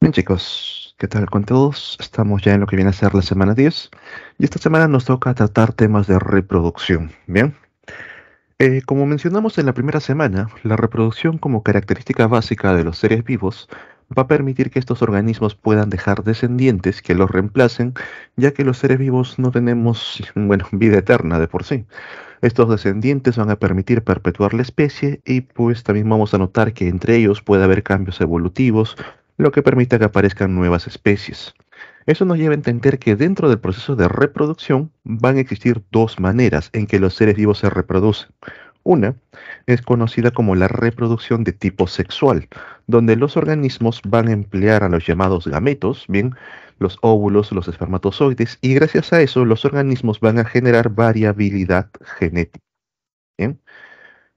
Bien chicos, ¿qué tal con todos? Estamos ya en lo que viene a ser la semana 10 y esta semana nos toca tratar temas de reproducción, ¿bien? Eh, como mencionamos en la primera semana, la reproducción como característica básica de los seres vivos va a permitir que estos organismos puedan dejar descendientes que los reemplacen, ya que los seres vivos no tenemos, bueno, vida eterna de por sí. Estos descendientes van a permitir perpetuar la especie y pues también vamos a notar que entre ellos puede haber cambios evolutivos lo que permite que aparezcan nuevas especies. Eso nos lleva a entender que dentro del proceso de reproducción van a existir dos maneras en que los seres vivos se reproducen. Una es conocida como la reproducción de tipo sexual, donde los organismos van a emplear a los llamados gametos, bien, los óvulos, los espermatozoides, y gracias a eso los organismos van a generar variabilidad genética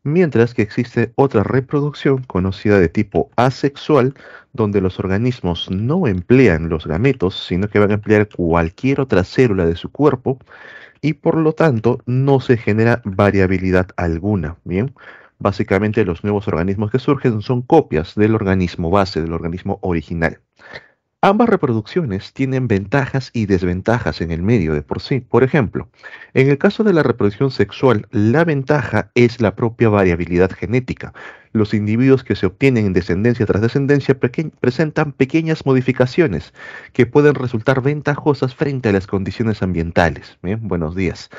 mientras que existe otra reproducción conocida de tipo asexual, donde los organismos no emplean los gametos, sino que van a emplear cualquier otra célula de su cuerpo y por lo tanto no se genera variabilidad alguna. Bien, básicamente los nuevos organismos que surgen son copias del organismo base, del organismo original. Ambas reproducciones tienen ventajas y desventajas en el medio de por sí. Por ejemplo, en el caso de la reproducción sexual, la ventaja es la propia variabilidad genética. Los individuos que se obtienen en descendencia tras descendencia presentan pequeñas modificaciones que pueden resultar ventajosas frente a las condiciones ambientales. buenos días.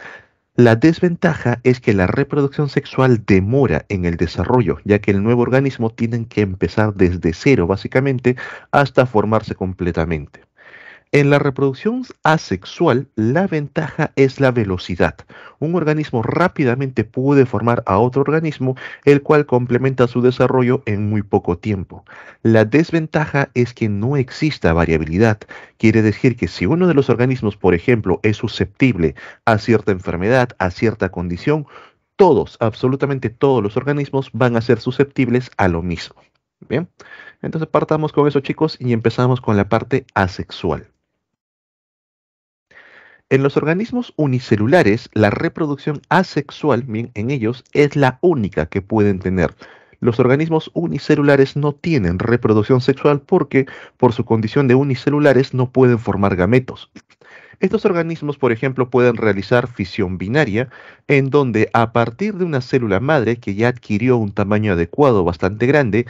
La desventaja es que la reproducción sexual demora en el desarrollo, ya que el nuevo organismo tiene que empezar desde cero básicamente hasta formarse completamente. En la reproducción asexual, la ventaja es la velocidad. Un organismo rápidamente puede formar a otro organismo, el cual complementa su desarrollo en muy poco tiempo. La desventaja es que no exista variabilidad. Quiere decir que si uno de los organismos, por ejemplo, es susceptible a cierta enfermedad, a cierta condición, todos, absolutamente todos los organismos van a ser susceptibles a lo mismo. Bien, entonces partamos con eso chicos y empezamos con la parte asexual. En los organismos unicelulares, la reproducción asexual bien, en ellos es la única que pueden tener. Los organismos unicelulares no tienen reproducción sexual porque por su condición de unicelulares no pueden formar gametos. Estos organismos, por ejemplo, pueden realizar fisión binaria, en donde a partir de una célula madre que ya adquirió un tamaño adecuado bastante grande,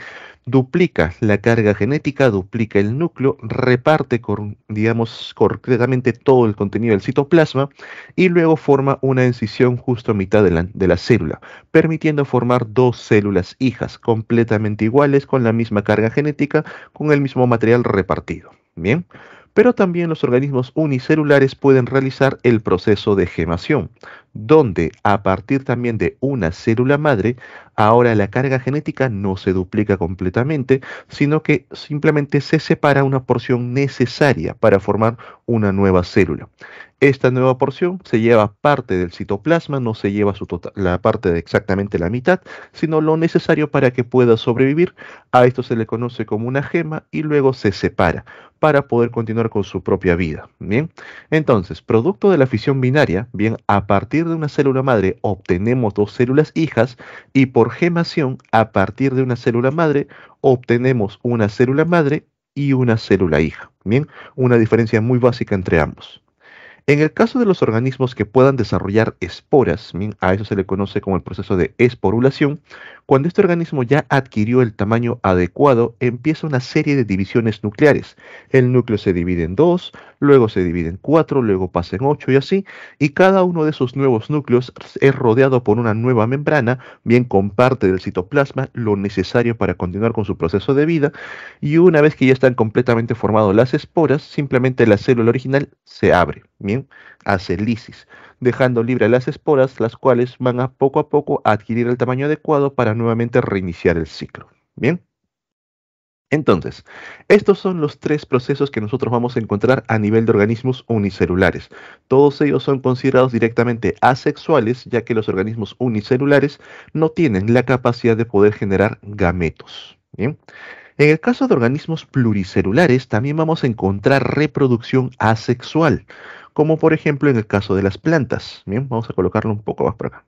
duplica la carga genética, duplica el núcleo, reparte, digamos, concretamente todo el contenido del citoplasma y luego forma una incisión justo a mitad de la, de la célula, permitiendo formar dos células hijas completamente iguales con la misma carga genética, con el mismo material repartido. Bien pero también los organismos unicelulares pueden realizar el proceso de gemación, donde a partir también de una célula madre, ahora la carga genética no se duplica completamente, sino que simplemente se separa una porción necesaria para formar una nueva célula. Esta nueva porción se lleva parte del citoplasma, no se lleva tota-, la parte de exactamente la mitad, sino lo necesario para que pueda sobrevivir. A esto se le conoce como una gema y luego se separa para poder continuar con su propia vida. Bien, entonces, producto de la fisión binaria, bien, a partir de una célula madre obtenemos dos células hijas y por gemación, a partir de una célula madre, obtenemos una célula madre y una célula hija. Bien, una diferencia muy básica entre ambos. En el caso de los organismos que puedan desarrollar esporas, a eso se le conoce como el proceso de esporulación, cuando este organismo ya adquirió el tamaño adecuado, empieza una serie de divisiones nucleares. El núcleo se divide en dos, luego se divide en cuatro, luego pasa en ocho y así, y cada uno de esos nuevos núcleos es rodeado por una nueva membrana, bien con parte del citoplasma, lo necesario para continuar con su proceso de vida, y una vez que ya están completamente formadas las esporas, simplemente la célula original se abre hace lisis, dejando libre a las esporas, las cuales van a poco a poco a adquirir el tamaño adecuado para nuevamente reiniciar el ciclo. Bien. Entonces, estos son los tres procesos que nosotros vamos a encontrar a nivel de organismos unicelulares. Todos ellos son considerados directamente asexuales, ya que los organismos unicelulares no tienen la capacidad de poder generar gametos. ¿bien? En el caso de organismos pluricelulares, también vamos a encontrar reproducción asexual, como por ejemplo en el caso de las plantas. Bien, vamos a colocarlo un poco más para acá.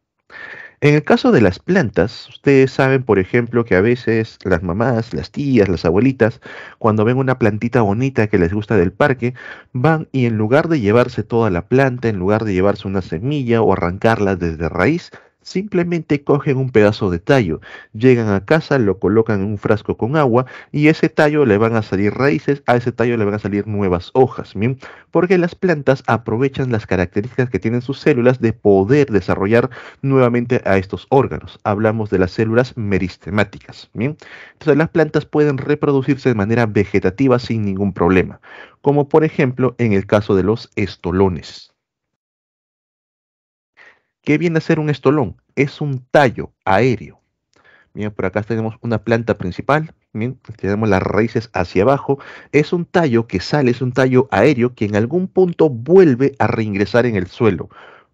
En el caso de las plantas, ustedes saben, por ejemplo, que a veces las mamás, las tías, las abuelitas, cuando ven una plantita bonita que les gusta del parque, van y en lugar de llevarse toda la planta, en lugar de llevarse una semilla o arrancarla desde raíz, Simplemente cogen un pedazo de tallo, llegan a casa, lo colocan en un frasco con agua y ese tallo le van a salir raíces, a ese tallo le van a salir nuevas hojas, Porque las plantas aprovechan las características que tienen sus células de poder desarrollar nuevamente a estos órganos. Hablamos de las células meristemáticas, Entonces las plantas pueden reproducirse de manera vegetativa sin ningún problema, como por ejemplo en el caso de los estolones. ¿Qué viene a ser un estolón? Es un tallo aéreo. Bien, por acá tenemos una planta principal, tenemos las raíces hacia abajo. Es un tallo que sale, es un tallo aéreo que en algún punto vuelve a reingresar en el suelo.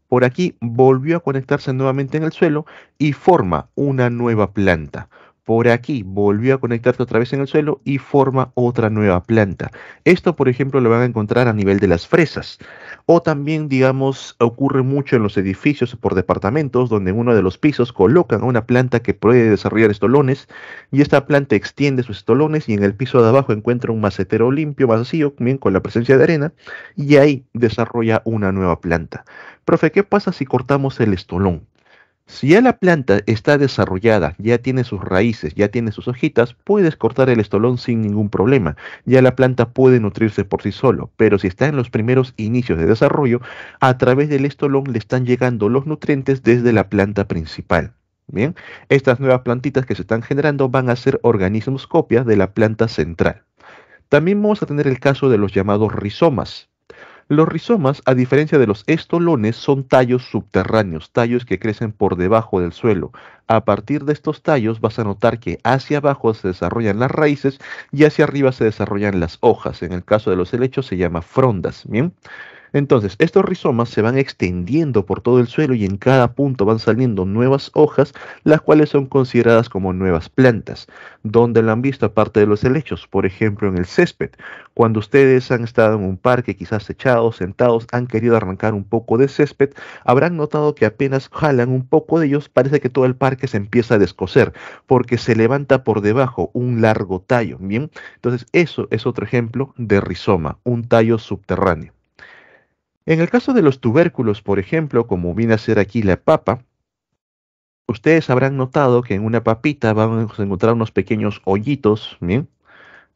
Por aquí volvió a conectarse nuevamente en el suelo y forma una nueva planta. Por aquí volvió a conectarse otra vez en el suelo y forma otra nueva planta. Esto, por ejemplo, lo van a encontrar a nivel de las fresas. O también, digamos, ocurre mucho en los edificios por departamentos, donde en uno de los pisos colocan una planta que puede desarrollar estolones y esta planta extiende sus estolones y en el piso de abajo encuentra un macetero limpio, vacío, bien con la presencia de arena y ahí desarrolla una nueva planta. Profe, ¿qué pasa si cortamos el estolón? Si ya la planta está desarrollada, ya tiene sus raíces, ya tiene sus hojitas, puedes cortar el estolón sin ningún problema. Ya la planta puede nutrirse por sí solo, pero si está en los primeros inicios de desarrollo, a través del estolón le están llegando los nutrientes desde la planta principal. Bien, estas nuevas plantitas que se están generando van a ser organismos copias de la planta central. También vamos a tener el caso de los llamados rizomas. Los rizomas, a diferencia de los estolones, son tallos subterráneos, tallos que crecen por debajo del suelo. A partir de estos tallos vas a notar que hacia abajo se desarrollan las raíces y hacia arriba se desarrollan las hojas. En el caso de los helechos se llama frondas. Entonces, estos rizomas se van extendiendo por todo el suelo y en cada punto van saliendo nuevas hojas, las cuales son consideradas como nuevas plantas, donde lo han visto aparte de los helechos, por ejemplo en el césped. Cuando ustedes han estado en un parque, quizás echados, sentados, han querido arrancar un poco de césped, habrán notado que apenas jalan un poco de ellos, parece que todo el parque se empieza a descoser, porque se levanta por debajo un largo tallo, ¿bien? Entonces, eso es otro ejemplo de rizoma, un tallo subterráneo. En el caso de los tubérculos, por ejemplo, como viene a ser aquí la papa, ustedes habrán notado que en una papita vamos a encontrar unos pequeños hoyitos, ¿bien?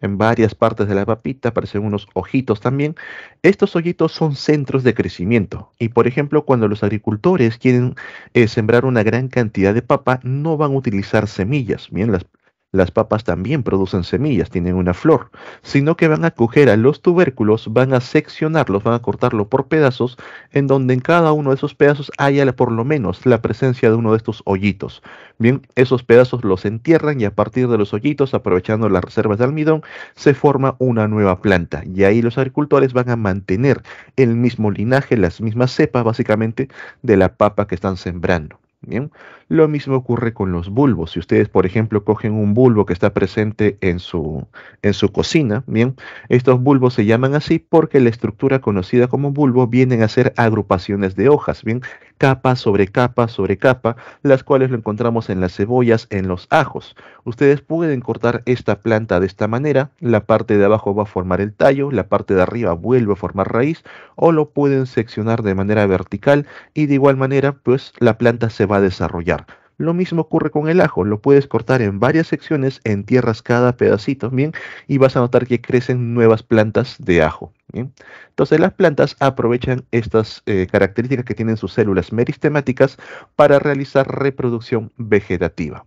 En varias partes de la papita aparecen unos ojitos también. Estos hoyitos son centros de crecimiento. Y por ejemplo, cuando los agricultores quieren eh, sembrar una gran cantidad de papa, no van a utilizar semillas. Bien, las, las papas también producen semillas, tienen una flor, sino que van a coger a los tubérculos, van a seccionarlos, van a cortarlo por pedazos, en donde en cada uno de esos pedazos haya por lo menos la presencia de uno de estos hoyitos. Bien, esos pedazos los entierran y a partir de los hoyitos, aprovechando las reservas de almidón, se forma una nueva planta. Y ahí los agricultores van a mantener el mismo linaje, las mismas cepas básicamente de la papa que están sembrando. Bien. Lo mismo ocurre con los bulbos. Si ustedes, por ejemplo, cogen un bulbo que está presente en su, en su cocina, bien, estos bulbos se llaman así porque la estructura conocida como bulbo vienen a ser agrupaciones de hojas, bien, capa sobre capa sobre capa, las cuales lo encontramos en las cebollas, en los ajos. Ustedes pueden cortar esta planta de esta manera, la parte de abajo va a formar el tallo, la parte de arriba vuelve a formar raíz, o lo pueden seccionar de manera vertical y de igual manera pues la planta se va a desarrollar. Lo mismo ocurre con el ajo, lo puedes cortar en varias secciones, en tierras cada pedacito, ¿bien? Y vas a notar que crecen nuevas plantas de ajo. Entonces las plantas aprovechan estas eh, características que tienen sus células meristemáticas para realizar reproducción vegetativa.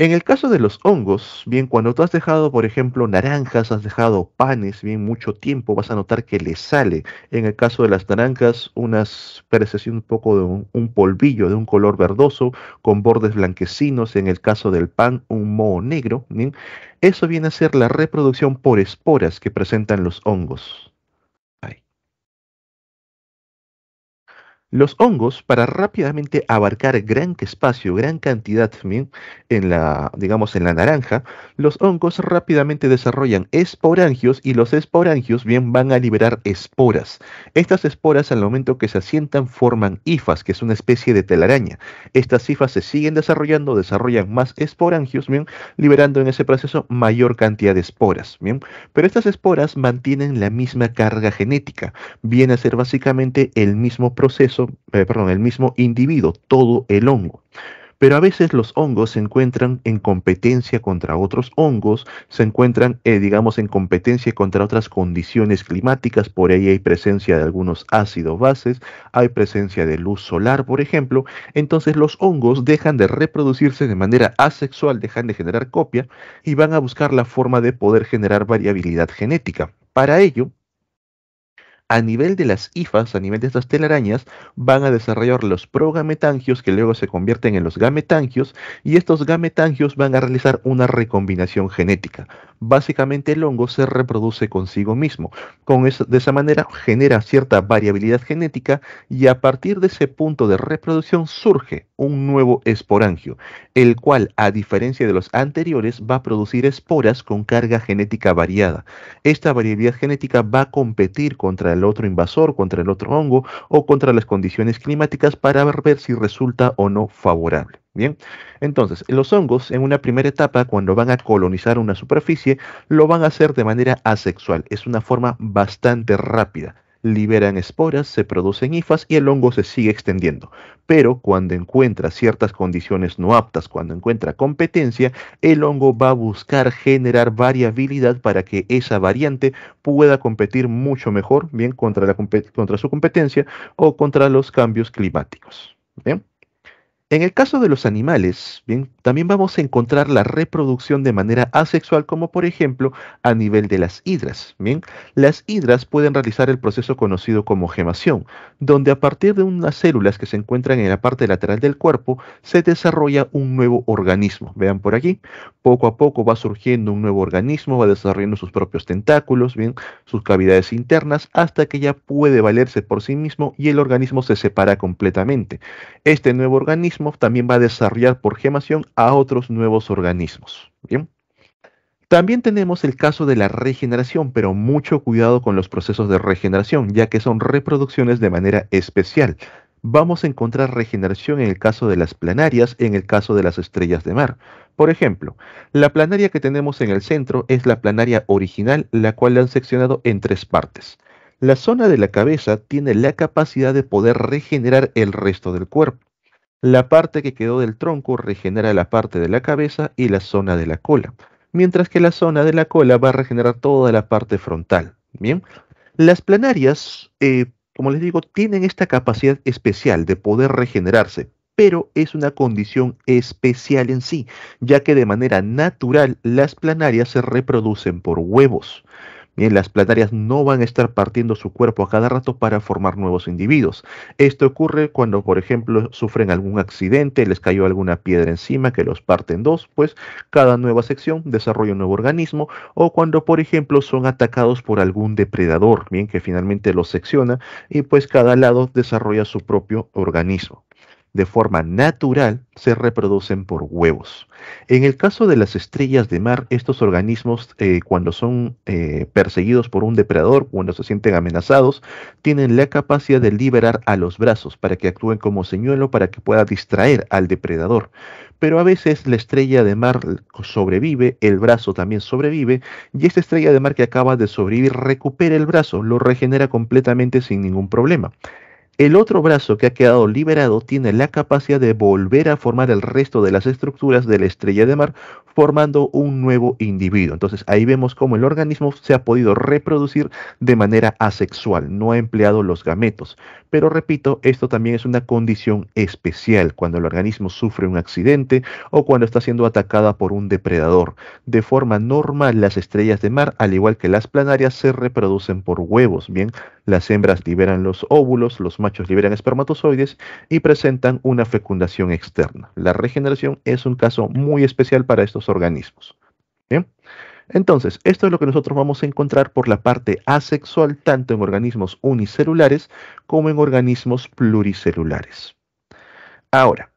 En el caso de los hongos, bien, cuando tú has dejado, por ejemplo, naranjas, has dejado panes, bien, mucho tiempo, vas a notar que le sale, en el caso de las naranjas, unas así un poco de un, polvillo de un color verdoso, con bordes blanquecinos, en el caso del pan, un moho negro, Eso viene a ser la reproducción por esporas que presentan los hongos. Los hongos, para rápidamente abarcar gran espacio, gran cantidad en la, digamos, en la naranja, los hongos rápidamente desarrollan esporangios y los esporangios bien van a liberar esporas. Estas esporas al momento que se asientan forman hifas, que es una especie de telaraña. Estas hifas se siguen desarrollando, desarrollan más esporangios, liberando en ese proceso mayor cantidad de esporas, Pero estas esporas mantienen la misma carga genética, viene a ser básicamente el mismo proceso eh, perdón, el mismo individuo, todo el hongo. Pero a veces los hongos se encuentran en competencia contra otros hongos, se encuentran, eh, digamos, en competencia contra otras condiciones climáticas, por ahí hay presencia de algunos ácidos bases, hay presencia de luz solar, por ejemplo. Entonces los hongos dejan de reproducirse de manera asexual, dejan de generar copia y van a buscar la forma de poder generar variabilidad genética. Para ello, a nivel de las hifas, a nivel de estas telarañas, van a desarrollar los progametangios que luego se convierten en los gametangios y estos gametangios van a realizar una recombinación genética básicamente el hongo se reproduce consigo mismo. Con de esa manera genera cierta variabilidad genética y a partir de ese punto de reproducción surge un nuevo esporangio, el cual, a diferencia de los anteriores, va a producir esporas con carga genética variada. Esta variabilidad genética va a competir contra el otro invasor, contra el otro hongo o contra las condiciones climáticas para ver si resulta o no favorable. Bien, entonces los hongos en una primera etapa, cuando van a colonizar una superficie, lo van a hacer de manera asexual. Es una forma bastante rápida liberan esporas, se producen hifas y el hongo se sigue extendiendo. Pero cuando encuentra ciertas condiciones no aptas, cuando encuentra competencia, el hongo va a buscar generar variabilidad para que esa variante pueda competir mucho mejor, bien contra, contra su competencia o contra los cambios climáticos. En el caso de los animales, bien, también vamos a encontrar la reproducción de manera asexual, como por ejemplo a nivel de las hidras. Bien, las hidras pueden realizar el proceso conocido como gemación, donde a partir de unas células que se encuentran en la parte lateral del cuerpo se desarrolla un nuevo organismo. Vean por aquí, poco a poco va surgiendo un nuevo organismo, va desarrollando sus propios tentáculos, bien, sus cavidades internas, hasta que ya puede valerse por sí mismo y el organismo se separa completamente. Este nuevo organismo también va a desarrollar por gemación a otros nuevos organismos. También tenemos el caso de la regeneración, pero mucho cuidado con los procesos de regeneración, ya que son reproducciones de manera especial. Vamos a encontrar regeneración en el caso de las planarias, en el caso de las estrellas de mar. Por ejemplo, la planaria que tenemos en el centro es la planaria original, la cual la han seccionado en tres partes. La zona de la cabeza tiene la capacidad de poder regenerar el resto del cuerpo. La parte que quedó del tronco regenera la parte de la cabeza y la zona de la cola, mientras que la zona de la cola va a regenerar toda la parte frontal. Bien, las planarias, eh, como les digo, tienen esta capacidad especial de poder regenerarse, pero es una condición especial en sí, ya que de manera natural las planarias se reproducen por huevos. Bien, las plantarias no van a estar partiendo su cuerpo a cada rato para formar nuevos individuos. Esto ocurre cuando, por ejemplo, sufren algún accidente, les cayó alguna piedra encima que los parte en dos, pues cada nueva sección desarrolla un nuevo organismo, o cuando, por ejemplo, son atacados por algún depredador, bien, que finalmente los secciona y pues cada lado desarrolla su propio organismo de forma natural se reproducen por huevos. En el caso de las estrellas de mar, estos organismos eh, cuando son eh, perseguidos por un depredador, cuando se sienten amenazados, tienen la capacidad de liberar a los brazos para que actúen como señuelo para que pueda distraer al depredador. Pero a veces la estrella de mar sobrevive, el brazo también sobrevive, y esta estrella de mar que acaba de sobrevivir recupera el brazo, lo regenera completamente sin ningún problema. El otro brazo que ha quedado liberado tiene la capacidad de volver a formar el resto de las estructuras de la estrella de mar, formando un nuevo individuo. Entonces ahí vemos cómo el organismo se ha podido reproducir de manera asexual, no ha empleado los gametos. Pero repito, esto también es una condición especial cuando el organismo sufre un accidente o cuando está siendo atacada por un depredador. De forma normal, las estrellas de mar, al igual que las planarias, se reproducen por huevos. Bien, las hembras liberan los óvulos, los liberan espermatozoides y presentan una fecundación externa. La regeneración es un caso muy especial para estos organismos. ¿Bien? Entonces, esto es lo que nosotros vamos a encontrar por la parte asexual, tanto en organismos unicelulares como en organismos pluricelulares. Ahora,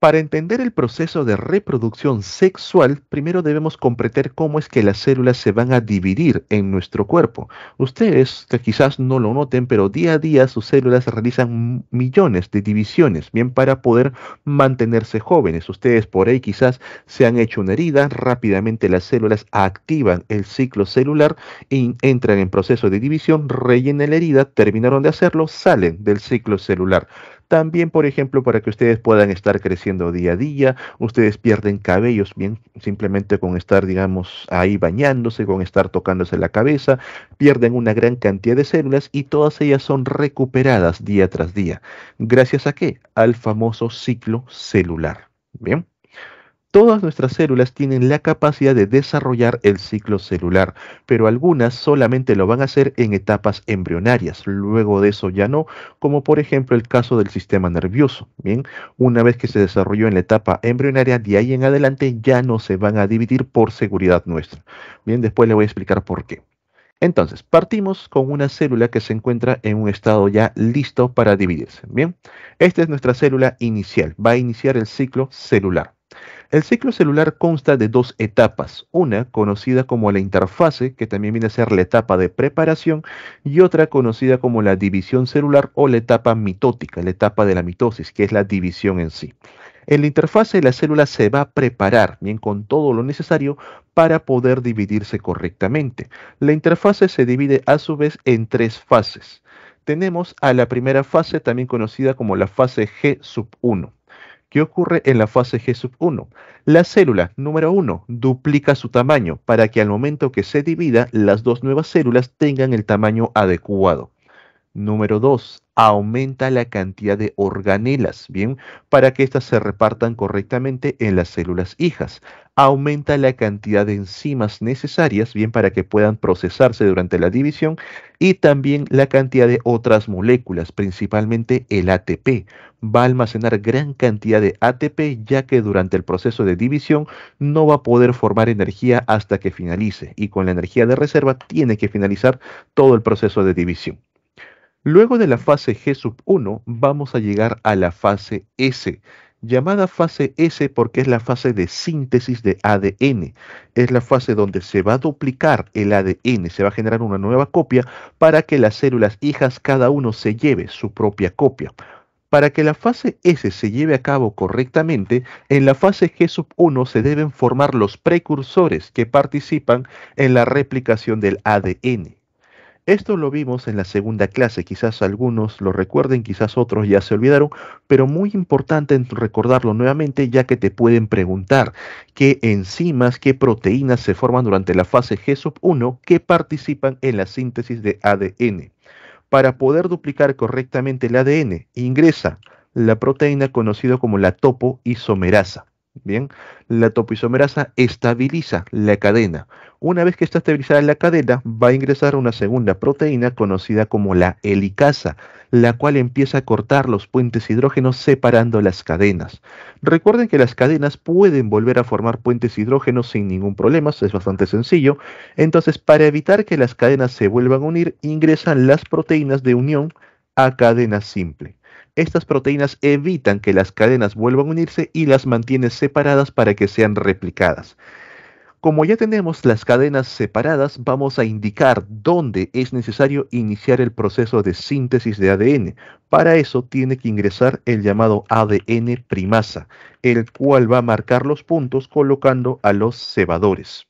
para entender el proceso de reproducción sexual, primero debemos comprender cómo es que las células se van a dividir en nuestro cuerpo. Ustedes que quizás no lo noten, pero día a día sus células realizan millones de divisiones, bien para poder mantenerse jóvenes. Ustedes por ahí quizás se han hecho una herida, rápidamente las células activan el ciclo celular y entran en proceso de división, rellenan la herida, terminaron de hacerlo, salen del ciclo celular también, por ejemplo, para que ustedes puedan estar creciendo día a día, ustedes pierden cabellos bien simplemente con estar, digamos, ahí bañándose, con estar tocándose la cabeza, pierden una gran cantidad de células y todas ellas son recuperadas día tras día. ¿Gracias a qué? Al famoso ciclo celular. Bien. Todas nuestras células tienen la capacidad de desarrollar el ciclo celular, pero algunas solamente lo van a hacer en etapas embrionarias. Luego de eso ya no, como por ejemplo el caso del sistema nervioso. Bien, una vez que se desarrolló en la etapa embrionaria, de ahí en adelante ya no se van a dividir por seguridad nuestra. Bien, después le voy a explicar por qué. Entonces, partimos con una célula que se encuentra en un estado ya listo para dividirse. Bien, esta es nuestra célula inicial, va a iniciar el ciclo celular. El ciclo celular consta de dos etapas, una conocida como la interfase, que también viene a ser la etapa de preparación, y otra conocida como la división celular o la etapa mitótica, la etapa de la mitosis, que es la división en sí. En la interfase la célula se va a preparar bien con todo lo necesario para poder dividirse correctamente. La interfase se divide a su vez en tres fases. Tenemos a la primera fase, también conocida como la fase G sub 1. ¿Qué ocurre en la fase G 1? La célula número 1 duplica su tamaño para que al momento que se divida las dos nuevas células tengan el tamaño adecuado. Número 2. Aumenta la cantidad de organelas, ¿bien? Para que éstas se repartan correctamente en las células hijas. Aumenta la cantidad de enzimas necesarias, ¿bien? Para que puedan procesarse durante la división. Y también la cantidad de otras moléculas, principalmente el ATP. Va a almacenar gran cantidad de ATP ya que durante el proceso de división no va a poder formar energía hasta que finalice. Y con la energía de reserva tiene que finalizar todo el proceso de división. Luego de la fase G 1 vamos a llegar a la fase S, llamada fase S porque es la fase de síntesis de ADN. Es la fase donde se va a duplicar el ADN, se va a generar una nueva copia para que las células hijas cada uno se lleve su propia copia. Para que la fase S se lleve a cabo correctamente, en la fase G1 se deben formar los precursores que participan en la replicación del ADN. Esto lo vimos en la segunda clase, quizás algunos lo recuerden, quizás otros ya se olvidaron, pero muy importante recordarlo nuevamente ya que te pueden preguntar qué enzimas, qué proteínas se forman durante la fase GSOP1 que participan en la síntesis de ADN. Para poder duplicar correctamente el ADN, ingresa la proteína conocida como la topoisomerasa. Bien, la topoisomerasa estabiliza la cadena. Una vez que está estabilizada la cadena, va a ingresar una segunda proteína conocida como la helicasa, la cual empieza a cortar los puentes hidrógenos separando las cadenas. Recuerden que las cadenas pueden volver a formar puentes hidrógenos sin ningún problema, es bastante sencillo. Entonces, para evitar que las cadenas se vuelvan a unir, ingresan las proteínas de unión a cadena simple. Estas proteínas evitan que las cadenas vuelvan a unirse y las mantiene separadas para que sean replicadas. Como ya tenemos las cadenas separadas, vamos a indicar dónde es necesario iniciar el proceso de síntesis de ADN. Para eso tiene que ingresar el llamado ADN primasa, el cual va a marcar los puntos colocando a los cebadores.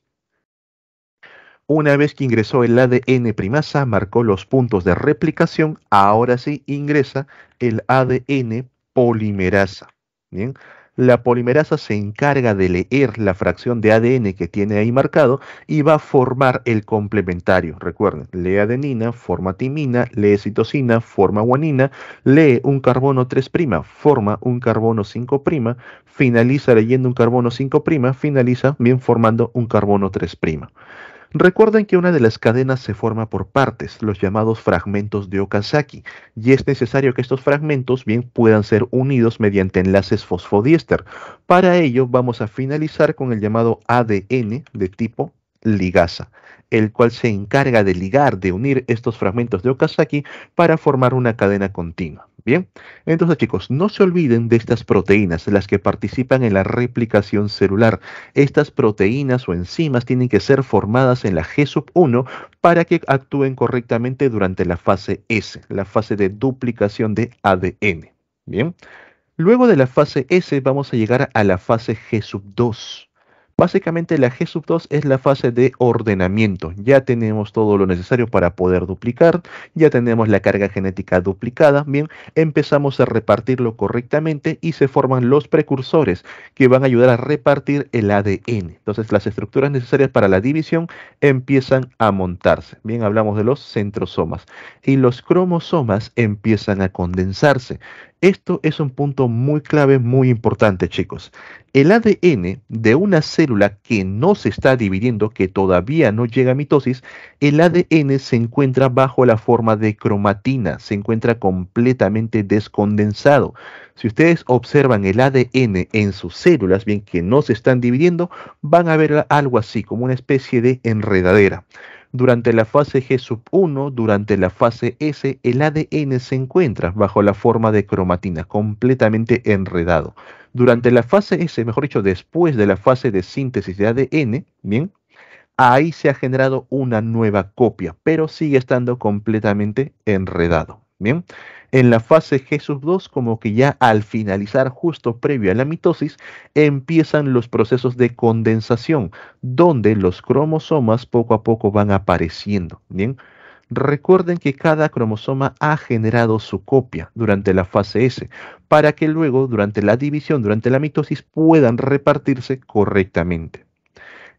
Una vez que ingresó el ADN primasa, marcó los puntos de replicación, ahora sí ingresa el ADN polimerasa. Bien, la polimerasa se encarga de leer la fracción de ADN que tiene ahí marcado y va a formar el complementario. Recuerden, lee adenina, forma timina, lee citosina, forma guanina, lee un carbono 3', forma un carbono 5', finaliza leyendo un carbono 5', finaliza bien formando un carbono 3'. Recuerden que una de las cadenas se forma por partes, los llamados fragmentos de Okazaki, y es necesario que estos fragmentos bien puedan ser unidos mediante enlaces fosfodiéster. Para ello vamos a finalizar con el llamado ADN de tipo ligasa el cual se encarga de ligar, de unir estos fragmentos de Okazaki para formar una cadena continua. Bien, entonces chicos, no se olviden de estas proteínas, las que participan en la replicación celular. Estas proteínas o enzimas tienen que ser formadas en la G1 para que actúen correctamente durante la fase S, la fase de duplicación de ADN. Bien, luego de la fase S vamos a llegar a la fase G2. Básicamente la G 2 es la fase de ordenamiento. Ya tenemos todo lo necesario para poder duplicar, ya tenemos la carga genética duplicada, bien, empezamos a repartirlo correctamente y se forman los precursores que van a ayudar a repartir el ADN. Entonces las estructuras necesarias para la división empiezan a montarse. Bien, hablamos de los centrosomas y los cromosomas empiezan a condensarse. Esto es un punto muy clave, muy importante, chicos. El ADN de una célula que no se está dividiendo, que todavía no llega a mitosis, el ADN se encuentra bajo la forma de cromatina, se encuentra completamente descondensado. Si ustedes observan el ADN en sus células, bien que no se están dividiendo, van a ver algo así, como una especie de enredadera. Durante la fase G1, durante la fase S, el ADN se encuentra bajo la forma de cromatina, completamente enredado. Durante la fase S, mejor dicho, después de la fase de síntesis de ADN, bien, ahí se ha generado una nueva copia, pero sigue estando completamente enredado. Bien, en la fase g 2, como que ya al finalizar justo previo a la mitosis, empiezan los procesos de condensación, donde los cromosomas poco a poco van apareciendo. Recuerden que cada cromosoma ha generado su copia durante la fase S, para que luego, durante la división, durante la mitosis, puedan repartirse correctamente.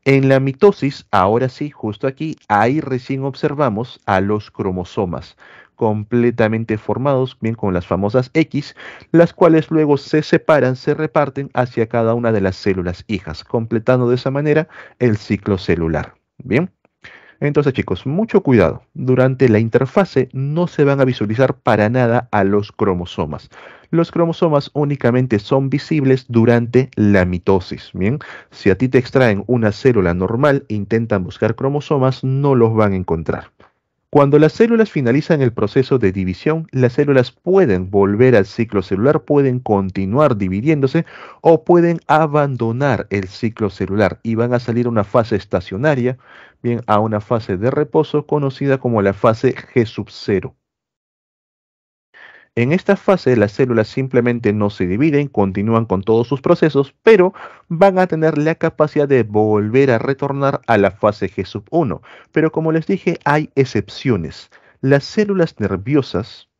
En la mitosis, ahora sí, justo aquí, ahí recién observamos a los cromosomas, completamente formados, bien con las famosas X, las cuales luego se separan, se reparten hacia cada una de las células hijas, completando de esa manera el ciclo celular. Bien. Entonces chicos, mucho cuidado. Durante la interfase no se van a visualizar para nada a los cromosomas. Los cromosomas únicamente son visibles durante la mitosis. Bien, si a ti te extraen una célula normal, intentan buscar cromosomas, no los van a encontrar. Cuando las células finalizan el proceso de división, las células pueden volver al ciclo celular, pueden continuar dividiéndose o pueden abandonar el ciclo celular y van a salir a una fase estacionaria, bien a una fase de reposo conocida como la fase G sub 0. En esta fase las células simplemente no se dividen, continúan con todos sus procesos, pero van a tener la capacidad de volver a retornar a la fase G1. Pero como les dije, hay excepciones. Las células nerviosas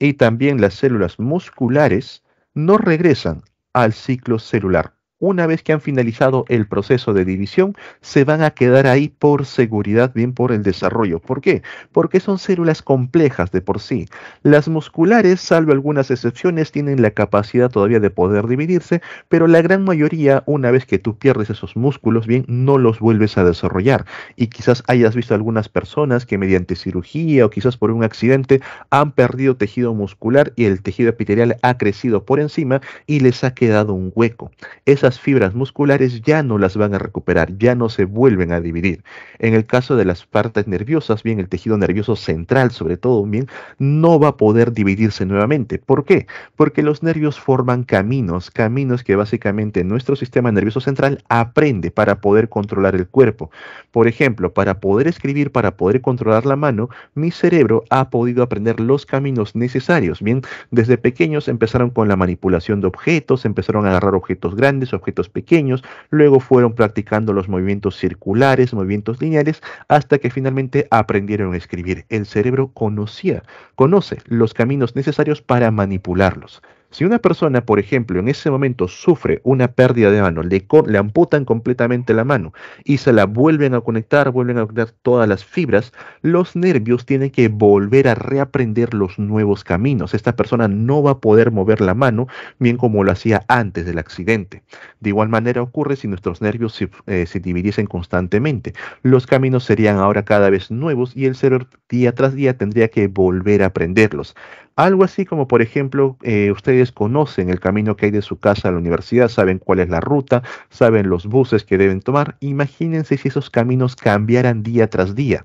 y también las células musculares no regresan al ciclo celular una vez que han finalizado el proceso de división, se van a quedar ahí por seguridad, bien por el desarrollo. ¿Por qué? Porque son células complejas de por sí. Las musculares, salvo algunas excepciones, tienen la capacidad todavía de poder dividirse, pero la gran mayoría, una vez que tú pierdes esos músculos, bien, no los vuelves a desarrollar. Y quizás hayas visto algunas personas que mediante cirugía o quizás por un accidente han perdido tejido muscular y el tejido epitelial ha crecido por encima y les ha quedado un hueco. Esas fibras musculares ya no las van a recuperar, ya no se vuelven a dividir. En el caso de las partes nerviosas, bien el tejido nervioso central sobre todo, bien, no va a poder dividirse nuevamente. ¿Por qué? Porque los nervios forman caminos, caminos que básicamente nuestro sistema nervioso central aprende para poder controlar el cuerpo. Por ejemplo, para poder escribir, para poder controlar la mano, mi cerebro ha podido aprender los caminos necesarios. Bien, desde pequeños empezaron con la manipulación de objetos, empezaron a agarrar objetos grandes, objetos pequeños, luego fueron practicando los movimientos circulares, movimientos lineales, hasta que finalmente aprendieron a escribir. El cerebro conocía, conoce los caminos necesarios para manipularlos. Si una persona, por ejemplo, en ese momento sufre una pérdida de mano, le, amputan completamente la mano y se la vuelven a conectar, vuelven a conectar todas las fibras, los nervios tienen que volver a reaprender los nuevos caminos. Esta persona no va a poder mover la mano bien como lo hacía antes del accidente. De igual manera ocurre si nuestros nervios se, eh, se dividiesen constantemente. Los caminos serían ahora cada vez nuevos y el cerebro día tras día tendría que volver a aprenderlos. Algo así como, por ejemplo, eh, ustedes conocen el camino que hay de su casa a la universidad, saben cuál es la ruta, saben los buses que deben tomar. Imagínense si esos caminos cambiaran día tras día.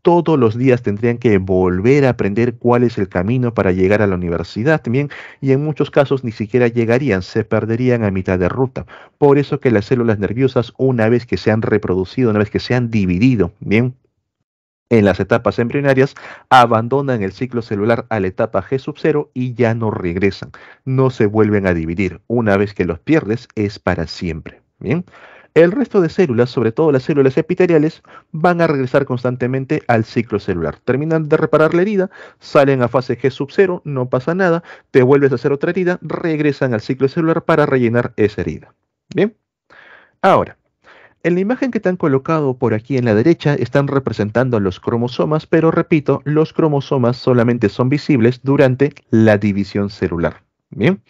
Todos los días tendrían que volver a aprender cuál es el camino para llegar a la universidad ¿bien? y en muchos casos ni siquiera llegarían, se perderían a mitad de ruta. Por eso que las células nerviosas una vez que se han reproducido, una vez que se han dividido, bien, en las etapas embrionarias abandonan el ciclo celular a la etapa G sub 0 y ya no regresan, no se vuelven a dividir. Una vez que los pierdes es para siempre. Bien. El resto de células, sobre todo las células epiteliales, van a regresar constantemente al ciclo celular. Terminan de reparar la herida, salen a fase G sub 0, no pasa nada, te vuelves a hacer otra herida, regresan al ciclo celular para rellenar esa herida. Bien. Ahora, en la imagen que te han colocado por aquí en la derecha están representando los cromosomas, pero repito, los cromosomas solamente son visibles durante la división celular. Bien,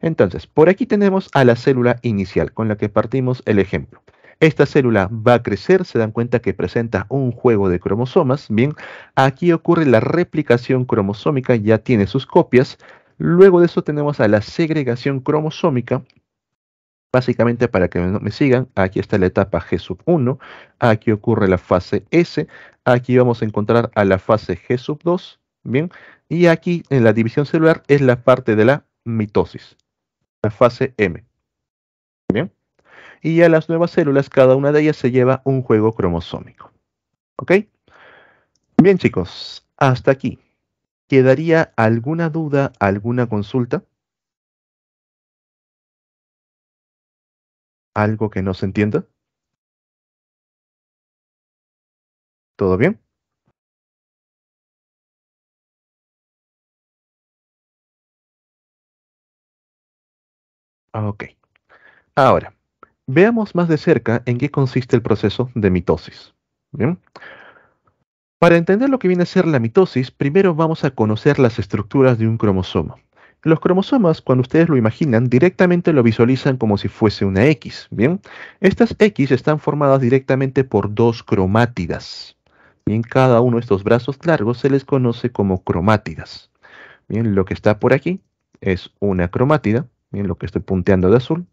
entonces, por aquí tenemos a la célula inicial con la que partimos el ejemplo. Esta célula va a crecer, se dan cuenta que presenta un juego de cromosomas. Bien, aquí ocurre la replicación cromosómica, ya tiene sus copias. Luego de eso tenemos a la segregación cromosómica, Básicamente, para que me sigan, aquí está la etapa G sub 1, aquí ocurre la fase S, aquí vamos a encontrar a la fase G sub 2, bien, y aquí en la división celular es la parte de la mitosis, la fase M, bien, y a las nuevas células, cada una de ellas se lleva un juego cromosómico, ¿ok? Bien chicos, hasta aquí. ¿Quedaría alguna duda, alguna consulta? algo que no se entienda? ¿Todo bien? Ah, ok. Ahora, veamos más de cerca en qué consiste el proceso de mitosis. Para entender lo que viene a ser la mitosis, primero vamos a conocer las estructuras de un cromosoma. Los cromosomas, cuando ustedes lo imaginan, directamente lo visualizan como si fuese una X. Bien, estas X están formadas directamente por dos cromátidas. en cada uno de estos brazos largos se les conoce como cromátidas. Bien, lo que está por aquí es una cromátida. Bien, lo que estoy punteando de azul.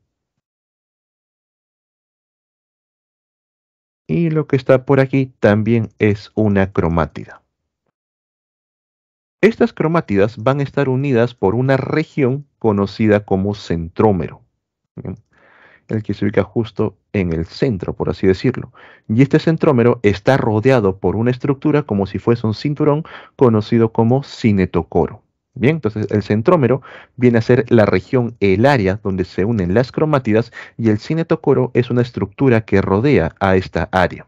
Y lo que está por aquí también es una cromátida. Estas cromátidas van a estar unidas por una región conocida como centrómero, el que se ubica justo en el centro, por así decirlo. Y este centrómero está rodeado por una estructura como si fuese un cinturón conocido como cinetocoro. Bien, entonces el centrómero viene a ser la región, el área donde se unen las cromátidas y el cinetocoro es una estructura que rodea a esta área.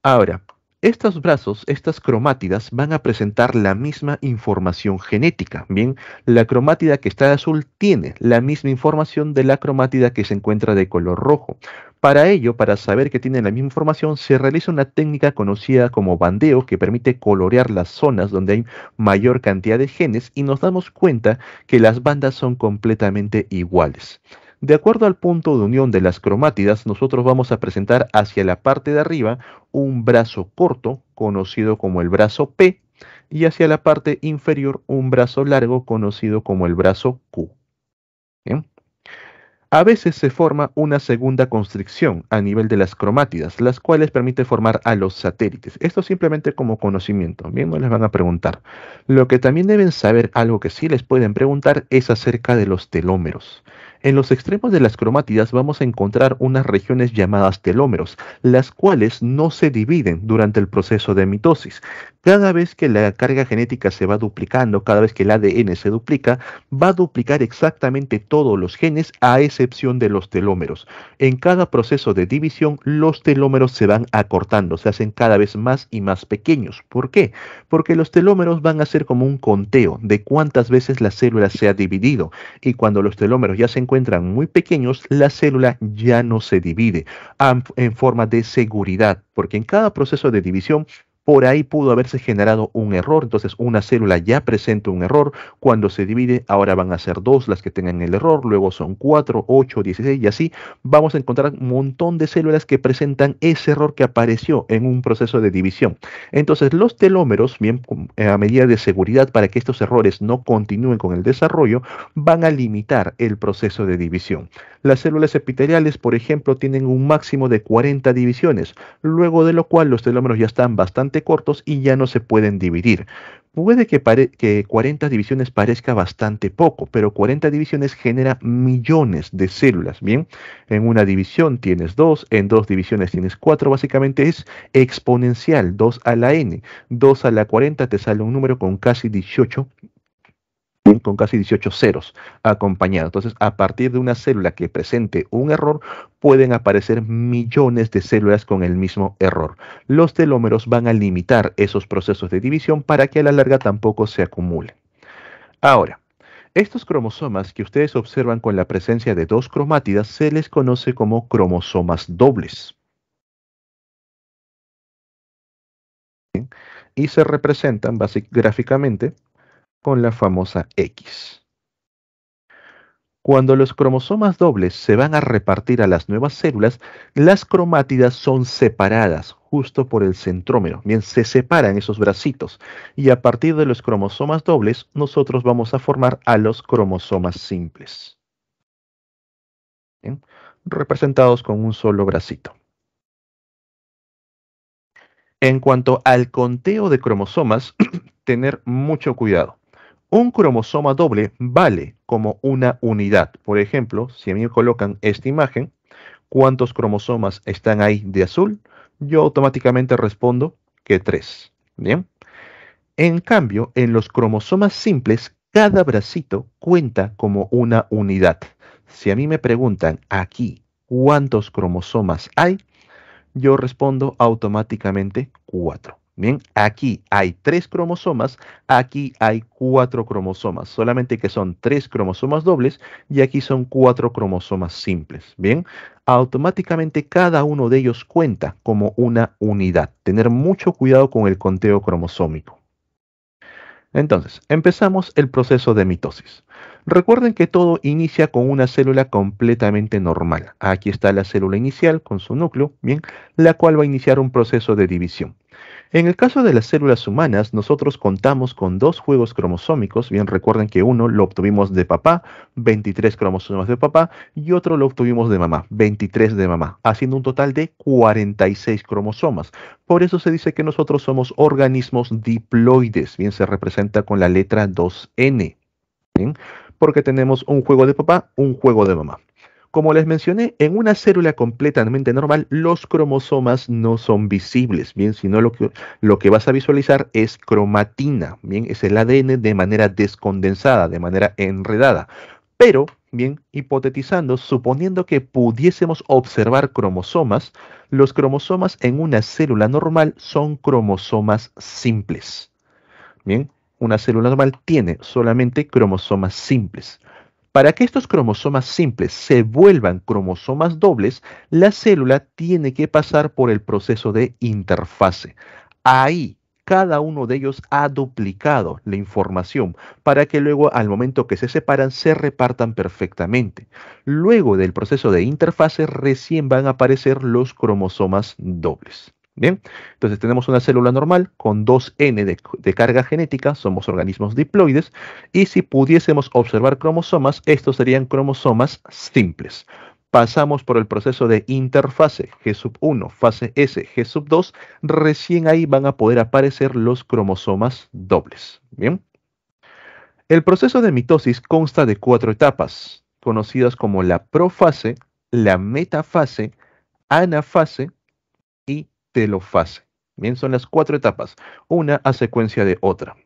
Ahora, estos brazos, estas cromátidas, van a presentar la misma información genética. Bien, la cromátida que está de azul tiene la misma información de la cromátida que se encuentra de color rojo. Para ello, para saber que tienen la misma información, se realiza una técnica conocida como bandeo que permite colorear las zonas donde hay mayor cantidad de genes y nos damos cuenta que las bandas son completamente iguales. De acuerdo al punto de unión de las cromátidas, nosotros vamos a presentar hacia la parte de arriba un brazo corto, conocido como el brazo P, y hacia la parte inferior un brazo largo, conocido como el brazo Q. A veces se forma una segunda constricción a nivel de las cromátidas, las cuales permite formar a los satélites. Esto simplemente como conocimiento, bien, no les van a preguntar. Lo que también deben saber, algo que sí les pueden preguntar, es acerca de los telómeros. En los extremos de las cromátidas vamos a encontrar unas regiones llamadas telómeros, las cuales no se dividen durante el proceso de mitosis, cada vez que la carga genética se va duplicando, cada vez que el ADN se duplica, va a duplicar exactamente todos los genes a excepción de los telómeros. En cada proceso de división, los telómeros se van acortando, se hacen cada vez más y más pequeños. ¿Por qué? Porque los telómeros van a ser como un conteo de cuántas veces la célula se ha dividido. Y cuando los telómeros ya se encuentran muy pequeños, la célula ya no se divide en forma de seguridad, porque en cada proceso de división por ahí pudo haberse generado un error, entonces una célula ya presenta un error, cuando se divide ahora van a ser dos las que tengan el error, luego son cuatro, ocho, dieciséis y así vamos a encontrar un montón de células que presentan ese error que apareció en un proceso de división. Entonces los telómeros, bien eh, a medida de seguridad para que estos errores no continúen con el desarrollo, van a limitar el proceso de división. Las células epiteliales, por ejemplo, tienen un máximo de 40 divisiones, luego de lo cual los telómeros ya están bastante cortos y ya no se pueden dividir. Puede que, que, 40 divisiones parezca bastante poco, pero 40 divisiones genera millones de células. Bien, en una división tienes 2, en dos divisiones tienes 4, básicamente es exponencial, 2 a la n. 2 a la 40 te sale un número con casi 18 con casi 18 ceros acompañados. Entonces, a partir de una célula que presente un error, pueden aparecer millones de células con el mismo error. Los telómeros van a limitar esos procesos de división para que a la larga tampoco se acumulen. Ahora, estos cromosomas que ustedes observan con la presencia de dos cromátidas se les conoce como cromosomas dobles. Y se representan gráficamente con la famosa X. Cuando los cromosomas dobles se van a repartir a las nuevas células, las cromátidas son separadas justo por el centrómero. Bien, se separan esos bracitos y a partir de los cromosomas dobles nosotros vamos a formar a los cromosomas simples. representados con un solo bracito. En cuanto al conteo de cromosomas, tener mucho cuidado. Un cromosoma doble vale como una unidad. Por ejemplo, si a mí me colocan esta imagen, ¿cuántos cromosomas están ahí de azul? Yo automáticamente respondo que tres. Bien. En cambio, en los cromosomas simples, cada bracito cuenta como una unidad. Si a mí me preguntan aquí cuántos cromosomas hay, yo respondo automáticamente cuatro. Bien, aquí hay tres cromosomas, aquí hay cuatro cromosomas, solamente que son tres cromosomas dobles y aquí son cuatro cromosomas simples. Bien, automáticamente cada uno de ellos cuenta como una unidad. Tener mucho cuidado con el conteo cromosómico. Entonces, empezamos el proceso de mitosis. Recuerden que todo inicia con una célula completamente normal. Aquí está la célula inicial con su núcleo, bien, la cual va a iniciar un proceso de división. En el caso de las células humanas, nosotros contamos con dos juegos cromosómicos, bien recuerden que uno lo obtuvimos de papá, 23 cromosomas de papá, y otro lo obtuvimos de mamá, 23 de mamá, haciendo un total de 46 cromosomas. Por eso se dice que nosotros somos organismos diploides, bien se representa con la letra 2N, porque tenemos un juego de papá, un juego de mamá. Como les mencioné, en una célula completamente normal los cromosomas no son visibles, bien, sino lo que, lo que vas a visualizar es cromatina, bien, es el ADN de manera descondensada, de manera enredada. Pero, bien, hipotetizando, suponiendo que pudiésemos observar cromosomas, los cromosomas en una célula normal son cromosomas simples. Bien, una célula normal tiene solamente cromosomas simples. Para que estos cromosomas simples se vuelvan cromosomas dobles, la célula tiene que pasar por el proceso de interfase. Ahí cada uno de ellos ha duplicado la información para que luego al momento que se separan se repartan perfectamente. Luego del proceso de interfase recién van a aparecer los cromosomas dobles entonces tenemos una célula normal con 2N de, carga genética, somos organismos diploides, y si pudiésemos observar cromosomas, estos serían cromosomas simples. Pasamos por el proceso de interfase G1, fase S, G2, recién ahí van a poder aparecer los cromosomas dobles. Bien. El proceso de mitosis consta de cuatro etapas, conocidas como la profase, la metafase, anafase telofase. Bien, son las cuatro etapas, una a secuencia de otra.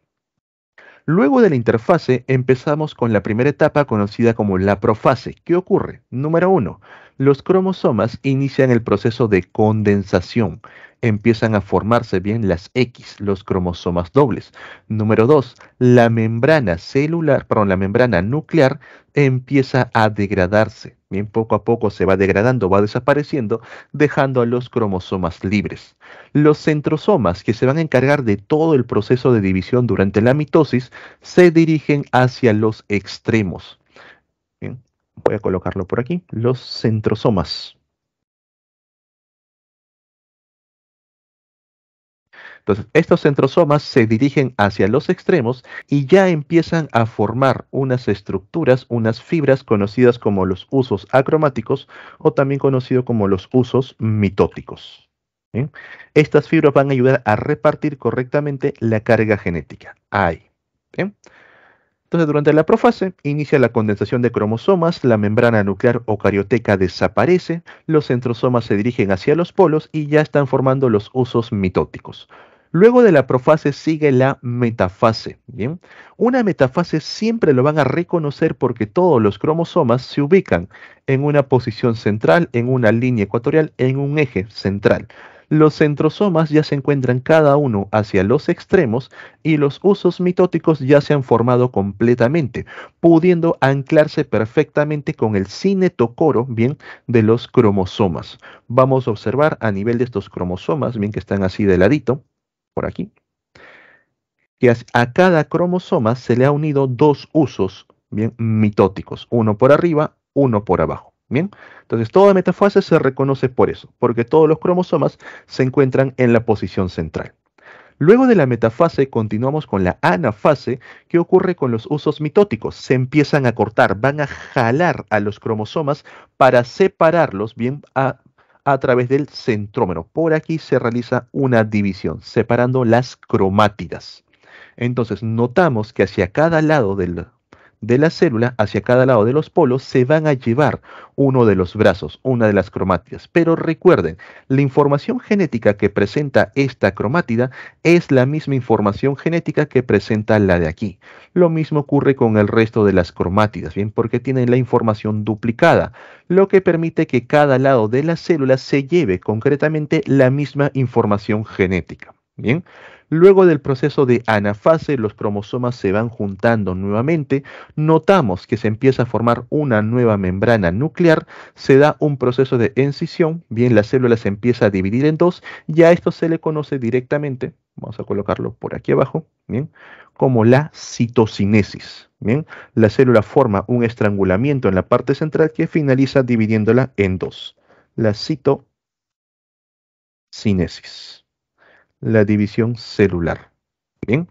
Luego de la interfase empezamos con la primera etapa conocida como la profase. ¿Qué ocurre? Número uno, los cromosomas inician el proceso de condensación empiezan a formarse bien las X, los cromosomas dobles. Número 2, la membrana celular, perdón, la membrana nuclear empieza a degradarse. Bien, poco a poco se va degradando, va desapareciendo, dejando a los cromosomas libres. Los centrosomas, que se van a encargar de todo el proceso de división durante la mitosis, se dirigen hacia los extremos. Bien, voy a colocarlo por aquí, los centrosomas. Entonces, estos centrosomas se dirigen hacia los extremos y ya empiezan a formar unas estructuras, unas fibras conocidas como los usos acromáticos o también conocidos como los usos mitóticos. Estas fibras van a ayudar a repartir correctamente la carga genética. Ahí. Entonces, durante la profase inicia la condensación de cromosomas, la membrana nuclear o carioteca desaparece, los centrosomas se dirigen hacia los polos y ya están formando los usos mitóticos. Luego de la profase sigue la metafase. Una metafase siempre lo van a reconocer porque todos los cromosomas se ubican en una posición central, en una línea ecuatorial, en un eje central. Los centrosomas ya se encuentran cada uno hacia los extremos y los usos mitóticos ya se han formado completamente, pudiendo anclarse perfectamente con el cinetocoro, bien, de los cromosomas. Vamos a observar a nivel de estos cromosomas, bien que están así de ladito, por aquí, que a cada cromosoma se le ha unido dos usos bien mitóticos, uno por arriba, uno por abajo. Bien, entonces toda metafase se reconoce por eso, porque todos los cromosomas se encuentran en la posición central. Luego de la metafase continuamos con la anafase, que ocurre con los usos mitóticos. Se empiezan a cortar, van a jalar a los cromosomas para separarlos bien a a través del centrómero. Por aquí se realiza una división, separando las cromátidas. Entonces notamos que hacia cada lado del de la célula hacia cada lado de los polos se van a llevar uno de los brazos, una de las cromátidas. Pero recuerden, la información genética que presenta esta cromátida es la misma información genética que presenta la de aquí. Lo mismo ocurre con el resto de las cromátidas, bien, porque tienen la información duplicada, lo que permite que cada lado de la célula se lleve concretamente la misma información genética. Bien. Luego del proceso de anafase, los cromosomas se van juntando nuevamente, notamos que se empieza a formar una nueva membrana nuclear, se da un proceso de encisión, bien la célula se empieza a dividir en dos, ya esto se le conoce directamente, vamos a colocarlo por aquí abajo, bien, como la citocinesis. Bien, la célula forma un estrangulamiento en la parte central que finaliza dividiéndola en dos, la citocinesis la división celular. Bien.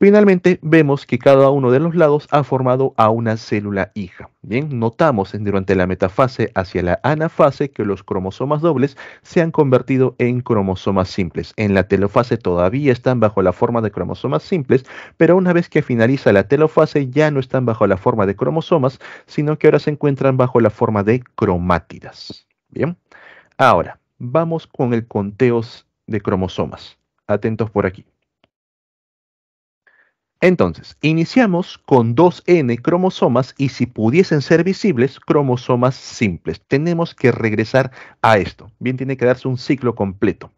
Finalmente, vemos que cada uno de los lados ha formado a una célula hija. Bien, notamos durante la metafase hacia la anafase que los cromosomas dobles se han convertido en cromosomas simples. En la telofase todavía están bajo la forma de cromosomas simples, pero una vez que finaliza la telofase ya no están bajo la forma de cromosomas, sino que ahora se encuentran bajo la forma de cromátidas. Bien, ahora vamos con el conteo de cromosomas. Atentos por aquí. Entonces, iniciamos con 2N cromosomas y si pudiesen ser visibles, cromosomas simples. Tenemos que regresar a esto. Bien, tiene que darse un ciclo completo.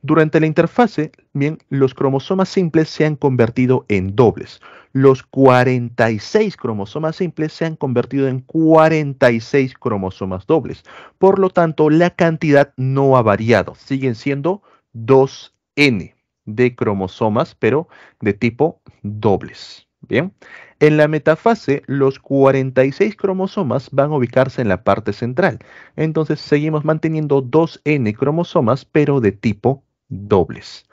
Durante la interfase, bien, los cromosomas simples se han convertido en dobles. Los 46 cromosomas simples se han convertido en 46 cromosomas dobles. Por lo tanto, la cantidad no ha variado. Siguen siendo 2N de cromosomas, pero de tipo dobles. Bien, en la metafase los 46 cromosomas van a ubicarse en la parte central. Entonces seguimos manteniendo 2N cromosomas, pero de tipo dobles.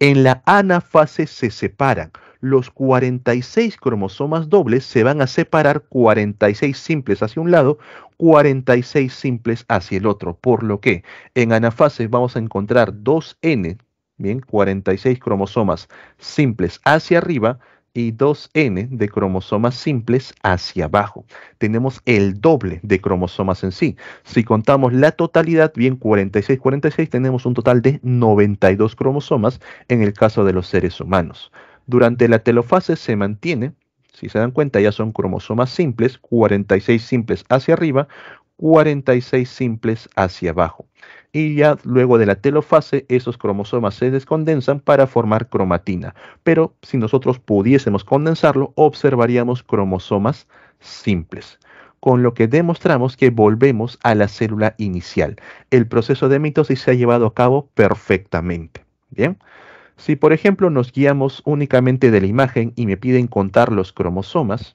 En la anafase se separan los 46 cromosomas dobles se van a separar 46 simples hacia un lado, 46 simples hacia el otro, por lo que en anafases vamos a encontrar 2N, bien, 46 cromosomas simples hacia arriba, y 2N de cromosomas simples hacia abajo. Tenemos el doble de cromosomas en sí. Si contamos la totalidad, bien 46, 46, tenemos un total de 92 cromosomas en el caso de los seres humanos. Durante la telofase se mantiene, si se dan cuenta ya son cromosomas simples, 46 simples hacia arriba, 46 simples hacia abajo. Y ya luego de la telofase, esos cromosomas se descondensan para formar cromatina. Pero si nosotros pudiésemos condensarlo, observaríamos cromosomas simples. Con lo que demostramos que volvemos a la célula inicial. El proceso de mitosis se ha llevado a cabo perfectamente. Bien. Si por ejemplo nos guiamos únicamente de la imagen y me piden contar los cromosomas,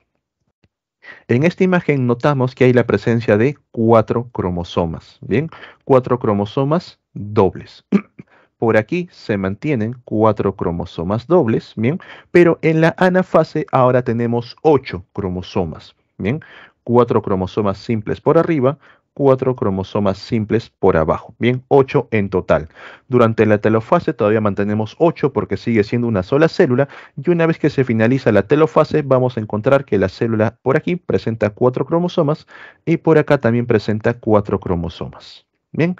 en esta imagen notamos que hay la presencia de cuatro cromosomas, ¿bien? Cuatro cromosomas dobles. Por aquí se mantienen cuatro cromosomas dobles, ¿bien? Pero en la anafase ahora tenemos ocho cromosomas, ¿bien? Cuatro cromosomas simples por arriba, cuatro cromosomas simples por abajo, bien, ocho en total. Durante la telofase todavía mantenemos ocho porque sigue siendo una sola célula y una vez que se finaliza la telofase vamos a encontrar que la célula por aquí presenta cuatro cromosomas y por acá también presenta cuatro cromosomas. Bien,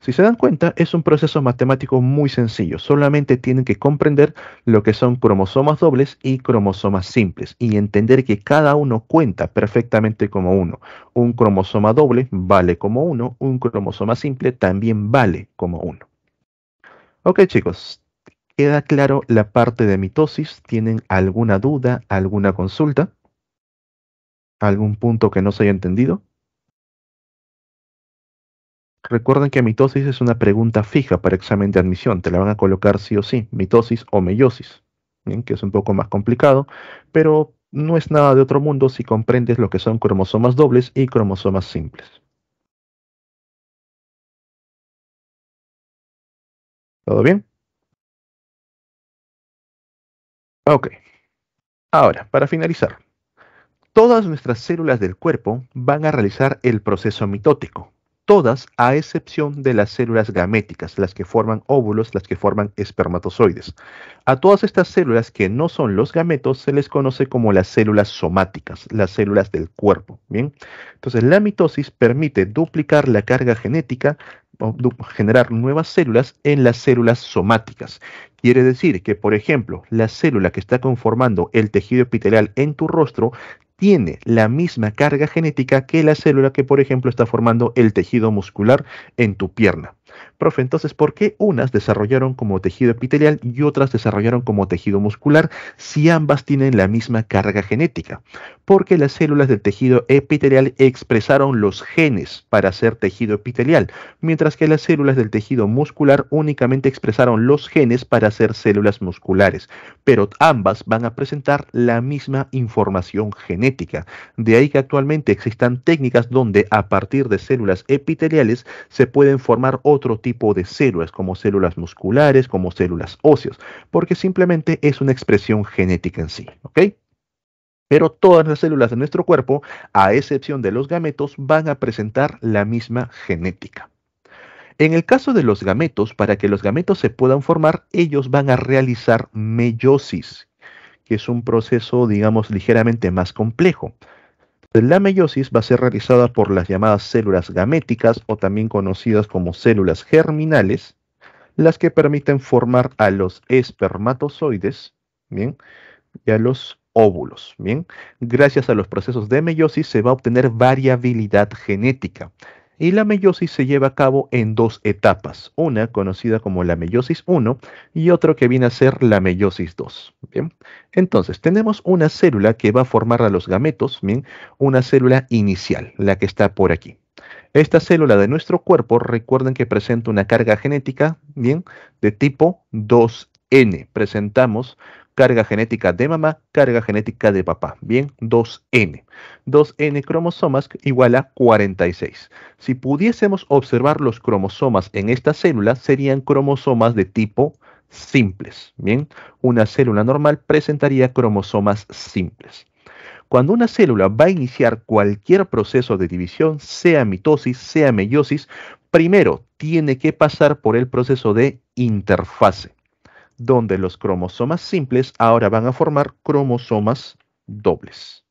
si se dan cuenta, es un proceso matemático muy sencillo, solamente tienen que comprender lo que son cromosomas dobles y cromosomas simples y entender que cada uno cuenta perfectamente como uno. Un cromosoma doble vale como uno, un cromosoma simple también vale como uno. Ok chicos, ¿queda claro la parte de mitosis? ¿Tienen alguna duda, alguna consulta? ¿Algún punto que no se haya entendido? Recuerden que mitosis es una pregunta fija para examen de admisión, te la van a colocar sí o sí, mitosis o meiosis, ¿bien? que es un poco más complicado, pero no es nada de otro mundo si comprendes lo que son cromosomas dobles y cromosomas simples. ¿Todo bien? Ok. Ahora, para finalizar, todas nuestras células del cuerpo van a realizar el proceso mitótico, todas a excepción de las células gaméticas, las que forman óvulos, las que forman espermatozoides. A todas estas células que no son los gametos se les conoce como las células somáticas, las células del cuerpo. Bien, entonces la mitosis permite duplicar la carga genética generar nuevas células en las células somáticas. Quiere decir que, por ejemplo, la célula que está conformando el tejido epitelial en tu rostro tiene la misma carga genética que la célula que, por ejemplo, está formando el tejido muscular en tu pierna. Profe, entonces, ¿por qué unas desarrollaron como tejido epitelial y otras desarrollaron como tejido muscular si ambas tienen la misma carga genética? Porque las células del tejido epitelial expresaron los genes para ser tejido epitelial, mientras que las células del tejido muscular únicamente expresaron los genes para hacer células musculares. Pero ambas van a presentar la misma información genética. De ahí que actualmente existan técnicas donde a partir de células epiteliales se pueden formar otro tipo tipo de células, como células musculares, como células óseas, porque simplemente es una expresión genética en sí. ¿ok? Pero todas las células de nuestro cuerpo, a excepción de los gametos, van a presentar la misma genética. En el caso de los gametos, para que los gametos se puedan formar, ellos van a realizar meiosis, que es un proceso, digamos, ligeramente más complejo. La meiosis va a ser realizada por las llamadas células gaméticas o también conocidas como células germinales, las que permiten formar a los espermatozoides, Y a los óvulos, Gracias a los procesos de meiosis se va a obtener variabilidad genética. Y la meiosis se lleva a cabo en dos etapas, una conocida como la meiosis 1 y otra que viene a ser la meiosis 2. Entonces, tenemos una célula que va a formar a los gametos, ¿bien? una célula inicial, la que está por aquí. Esta célula de nuestro cuerpo, recuerden que presenta una carga genética, ¿bien? De tipo 2N. Presentamos carga genética de mamá, carga genética de papá. Bien, 2N. 2N cromosomas igual a 46. Si pudiésemos observar los cromosomas en esta célula, serían cromosomas de tipo simples. Bien, una célula normal presentaría cromosomas simples. Cuando una célula va a iniciar cualquier proceso de división, sea mitosis, sea meiosis, primero tiene que pasar por el proceso de interfase donde los cromosomas simples ahora van a formar cromosomas dobles.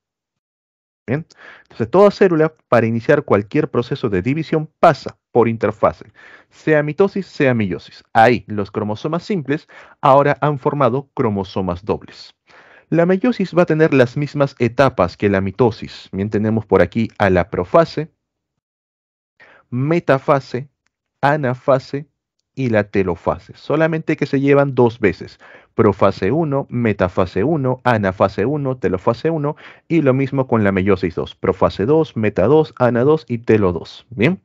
Entonces, toda célula, para iniciar cualquier proceso de división, pasa por interfase, sea mitosis, sea meiosis. Ahí, los cromosomas simples ahora han formado cromosomas dobles. La meiosis va a tener las mismas etapas que la mitosis. Bien, tenemos por aquí a la profase, metafase, anafase y la telofase. Solamente que se llevan dos veces. Profase 1, metafase 1, anafase 1, telofase 1 y lo mismo con la meiosis 2. Profase 2, meta 2, ana 2 y telo 2. Bien.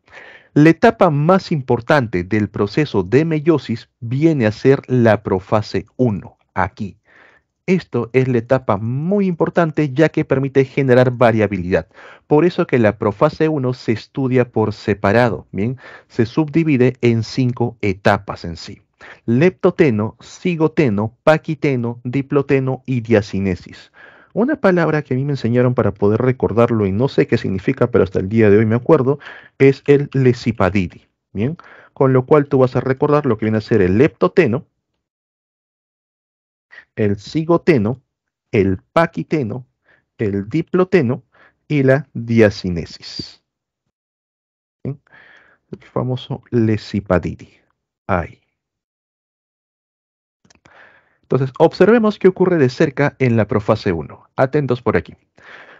La etapa más importante del proceso de meiosis viene a ser la profase 1, aquí, esto es la etapa muy importante ya que permite generar variabilidad. Por eso que la profase 1 se estudia por separado, bien, se subdivide en cinco etapas en sí. Leptoteno, cigoteno, paquiteno, diploteno y diacinesis. Una palabra que a mí me enseñaron para poder recordarlo y no sé qué significa, pero hasta el día de hoy me acuerdo, es el lecipadidi, ¿bien? Con lo cual tú vas a recordar lo que viene a ser el leptoteno, el cigoteno, el paquiteno, el diploteno y la diacinesis. El famoso lecipadidi. Ahí. Entonces, observemos qué ocurre de cerca en la profase 1. Atentos por aquí.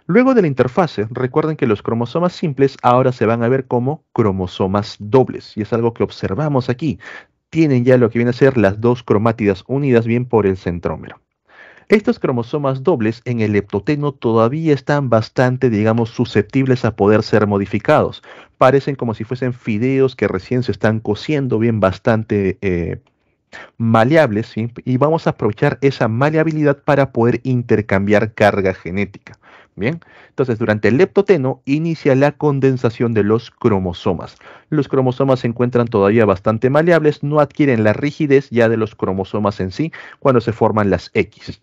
Luego de la interfase, recuerden que los cromosomas simples ahora se van a ver como cromosomas dobles, y es algo que observamos aquí tienen ya lo que viene a ser las dos cromátidas unidas bien por el centrómero. Estos cromosomas dobles en el leptoteno todavía están bastante, digamos, susceptibles a poder ser modificados. Parecen como si fuesen fideos que recién se están cociendo bien bastante eh, maleables y vamos a aprovechar esa maleabilidad para poder intercambiar carga genética. Bien, entonces durante el leptoteno inicia la condensación de los cromosomas. Los cromosomas se encuentran todavía bastante maleables, no adquieren la rigidez ya de los cromosomas en sí cuando se forman las X.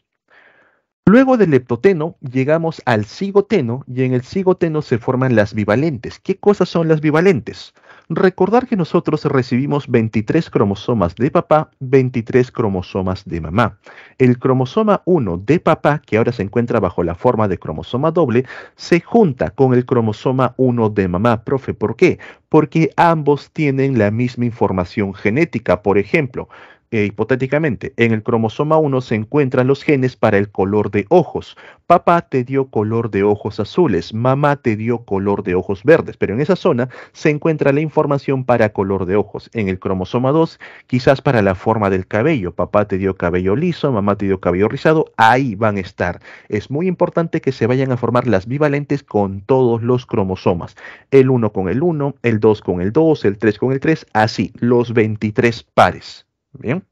Luego del leptoteno llegamos al cigoteno y en el cigoteno se forman las bivalentes. ¿Qué cosas son las bivalentes? Recordar que nosotros recibimos 23 cromosomas de papá, 23 cromosomas de mamá. El cromosoma 1 de papá, que ahora se encuentra bajo la forma de cromosoma doble, se junta con el cromosoma 1 de mamá. Profe, ¿por qué? Porque ambos tienen la misma información genética. Por ejemplo, eh, hipotéticamente, en el cromosoma 1 se encuentran los genes para el color de ojos. Papá te dio color de ojos azules, mamá te dio color de ojos verdes, pero en esa zona se encuentra la información para color de ojos. En el cromosoma 2, quizás para la forma del cabello. Papá te dio cabello liso, mamá te dio cabello rizado, ahí van a estar. Es muy importante que se vayan a formar las bivalentes con todos los cromosomas. El 1 con el 1, el 2 con el 2, el 3 con el 3, así, los 23 pares. ¿Bien?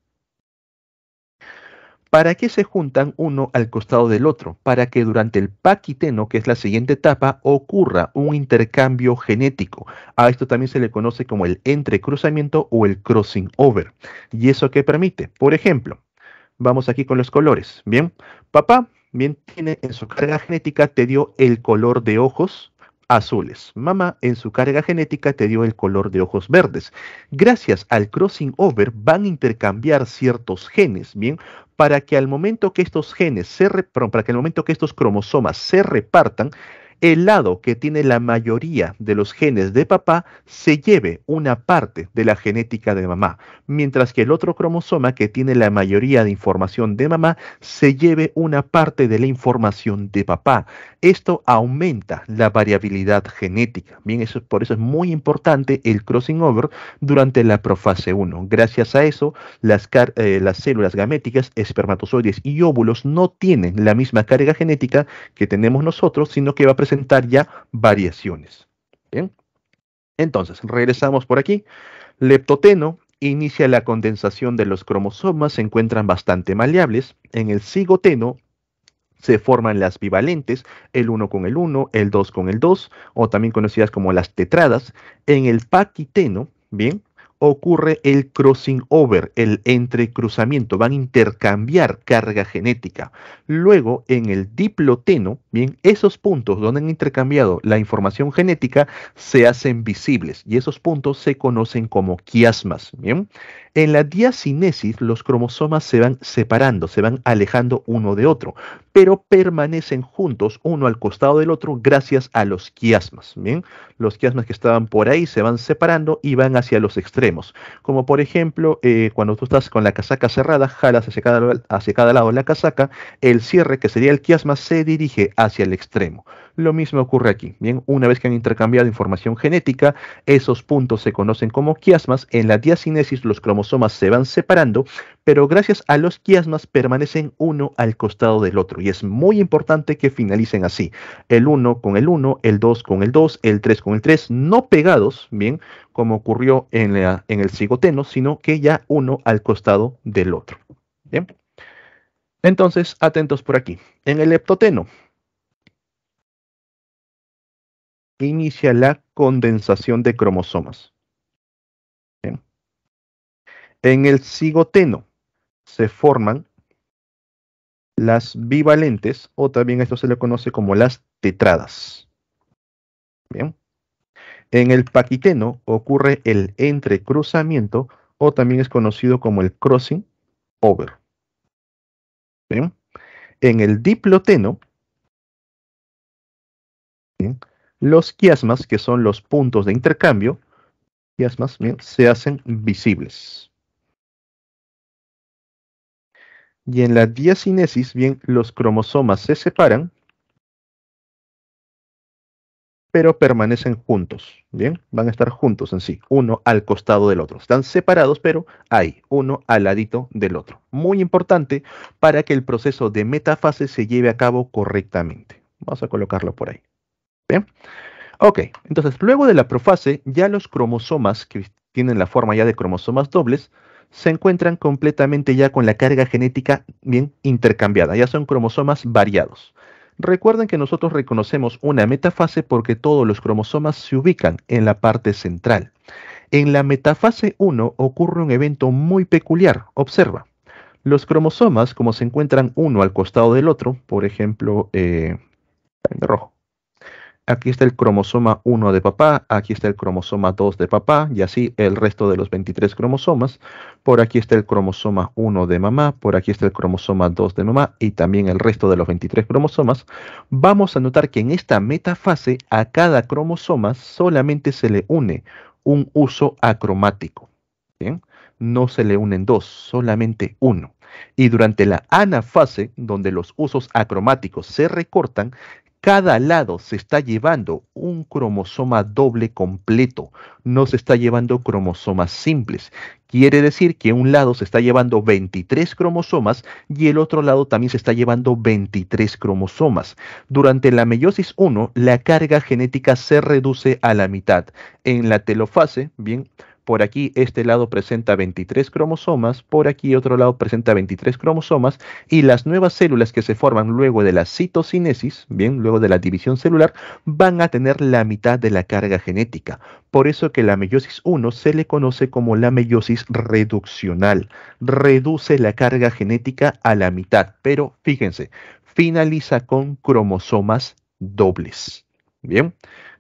¿Para qué se juntan uno al costado del otro? Para que durante el paquiteno, que es la siguiente etapa, ocurra un intercambio genético. A esto también se le conoce como el entrecruzamiento o el crossing over. ¿Y eso qué permite? Por ejemplo, vamos aquí con los colores. Bien, papá, bien, tiene en su carga genética, te dio el color de ojos, azules. Mamá en su carga genética te dio el color de ojos verdes. Gracias al crossing over van a intercambiar ciertos genes, ¿bien? Para que al momento que estos genes se para que al momento que estos cromosomas se repartan, el lado que tiene la mayoría de los genes de papá se lleve una parte de la genética de mamá, mientras que el otro cromosoma que tiene la mayoría de información de mamá se lleve una parte de la información de papá. Esto aumenta la variabilidad genética. Bien, eso, por eso es muy importante el crossing over durante la profase 1. Gracias a eso, las, eh, las células gaméticas, espermatozoides y óvulos no tienen la misma carga genética que tenemos nosotros, sino que va a presentar ya variaciones. Bien. Entonces, regresamos por aquí. Leptoteno inicia la condensación de los cromosomas, se encuentran bastante maleables. En el cigoteno se forman las bivalentes, el 1 con el 1, el 2 con el 2, o también conocidas como las tetradas. En el paquiteno, bien, ocurre el crossing over, el entrecruzamiento, van a intercambiar carga genética. Luego, en el diploteno, bien, esos puntos donde han intercambiado la información genética se hacen visibles y esos puntos se conocen como quiasmas, bien. En la diacinesis, los cromosomas se van separando, se van alejando uno de otro, pero permanecen juntos, uno al costado del otro, gracias a los quiasmas. ¿bien? Los quiasmas que estaban por ahí se van separando y van hacia los extremos. Como por ejemplo, eh, cuando tú estás con la casaca cerrada, jalas hacia cada, hacia cada lado la casaca, el cierre, que sería el quiasma, se dirige hacia el extremo. Lo mismo ocurre aquí. Bien, una vez que han intercambiado información genética, esos puntos se conocen como quiasmas. En la diacinesis los cromosomas se van separando, pero gracias a los quiasmas permanecen uno al costado del otro. Y es muy importante que finalicen así. El 1 con el 1, el 2 con el 2, el 3 con el 3, no pegados, bien, como ocurrió en, en el cigoteno, sino que ya uno al costado del otro. Bien. Entonces, atentos por aquí. En el leptoteno, inicia la condensación de cromosomas. En el cigoteno se forman las bivalentes o también esto se le conoce como las tetradas. Bien. En el paquiteno ocurre el entrecruzamiento o también es conocido como el crossing over. Bien. En el diploteno ¿bien? los quiasmas, que son los puntos de intercambio, ¿bien? se hacen visibles. Y en la diacinesis, bien, los cromosomas se separan, pero permanecen juntos, ¿bien? Van a estar juntos en sí, uno al costado del otro. Están separados, pero hay uno al ladito del otro. Muy importante para que el proceso de metafase se lleve a cabo correctamente. Vamos a colocarlo por ahí. Ok, entonces luego de la profase, ya los cromosomas, que tienen la forma ya de cromosomas dobles, se encuentran completamente ya con la carga genética bien intercambiada, ya son cromosomas variados. Recuerden que nosotros reconocemos una metafase porque todos los cromosomas se ubican en la parte central. En la metafase 1 ocurre un evento muy peculiar, observa. Los cromosomas, como se encuentran uno al costado del otro, por ejemplo, en eh, rojo, Aquí está el cromosoma 1 de papá, aquí está el cromosoma 2 de papá y así el resto de los 23 cromosomas. Por aquí está el cromosoma 1 de mamá, por aquí está el cromosoma 2 de mamá y también el resto de los 23 cromosomas. Vamos a notar que en esta metafase a cada cromosoma solamente se le une un uso acromático. ¿bien? No se le unen dos, solamente uno. Y durante la anafase, donde los usos acromáticos se recortan, cada lado se está llevando un cromosoma doble completo, no se está llevando cromosomas simples. Quiere decir que un lado se está llevando 23 cromosomas y el otro lado también se está llevando 23 cromosomas. Durante la meiosis 1, la carga genética se reduce a la mitad. En la telofase, bien, por aquí este lado presenta 23 cromosomas, por aquí otro lado presenta 23 cromosomas, y las nuevas células que se forman luego de la citocinesis, bien, luego de la división celular, van a tener la mitad de la carga genética. Por eso que la meiosis 1 se le conoce como la meiosis reduccional. Reduce la carga genética a la mitad, pero fíjense, finaliza con cromosomas dobles. Bien,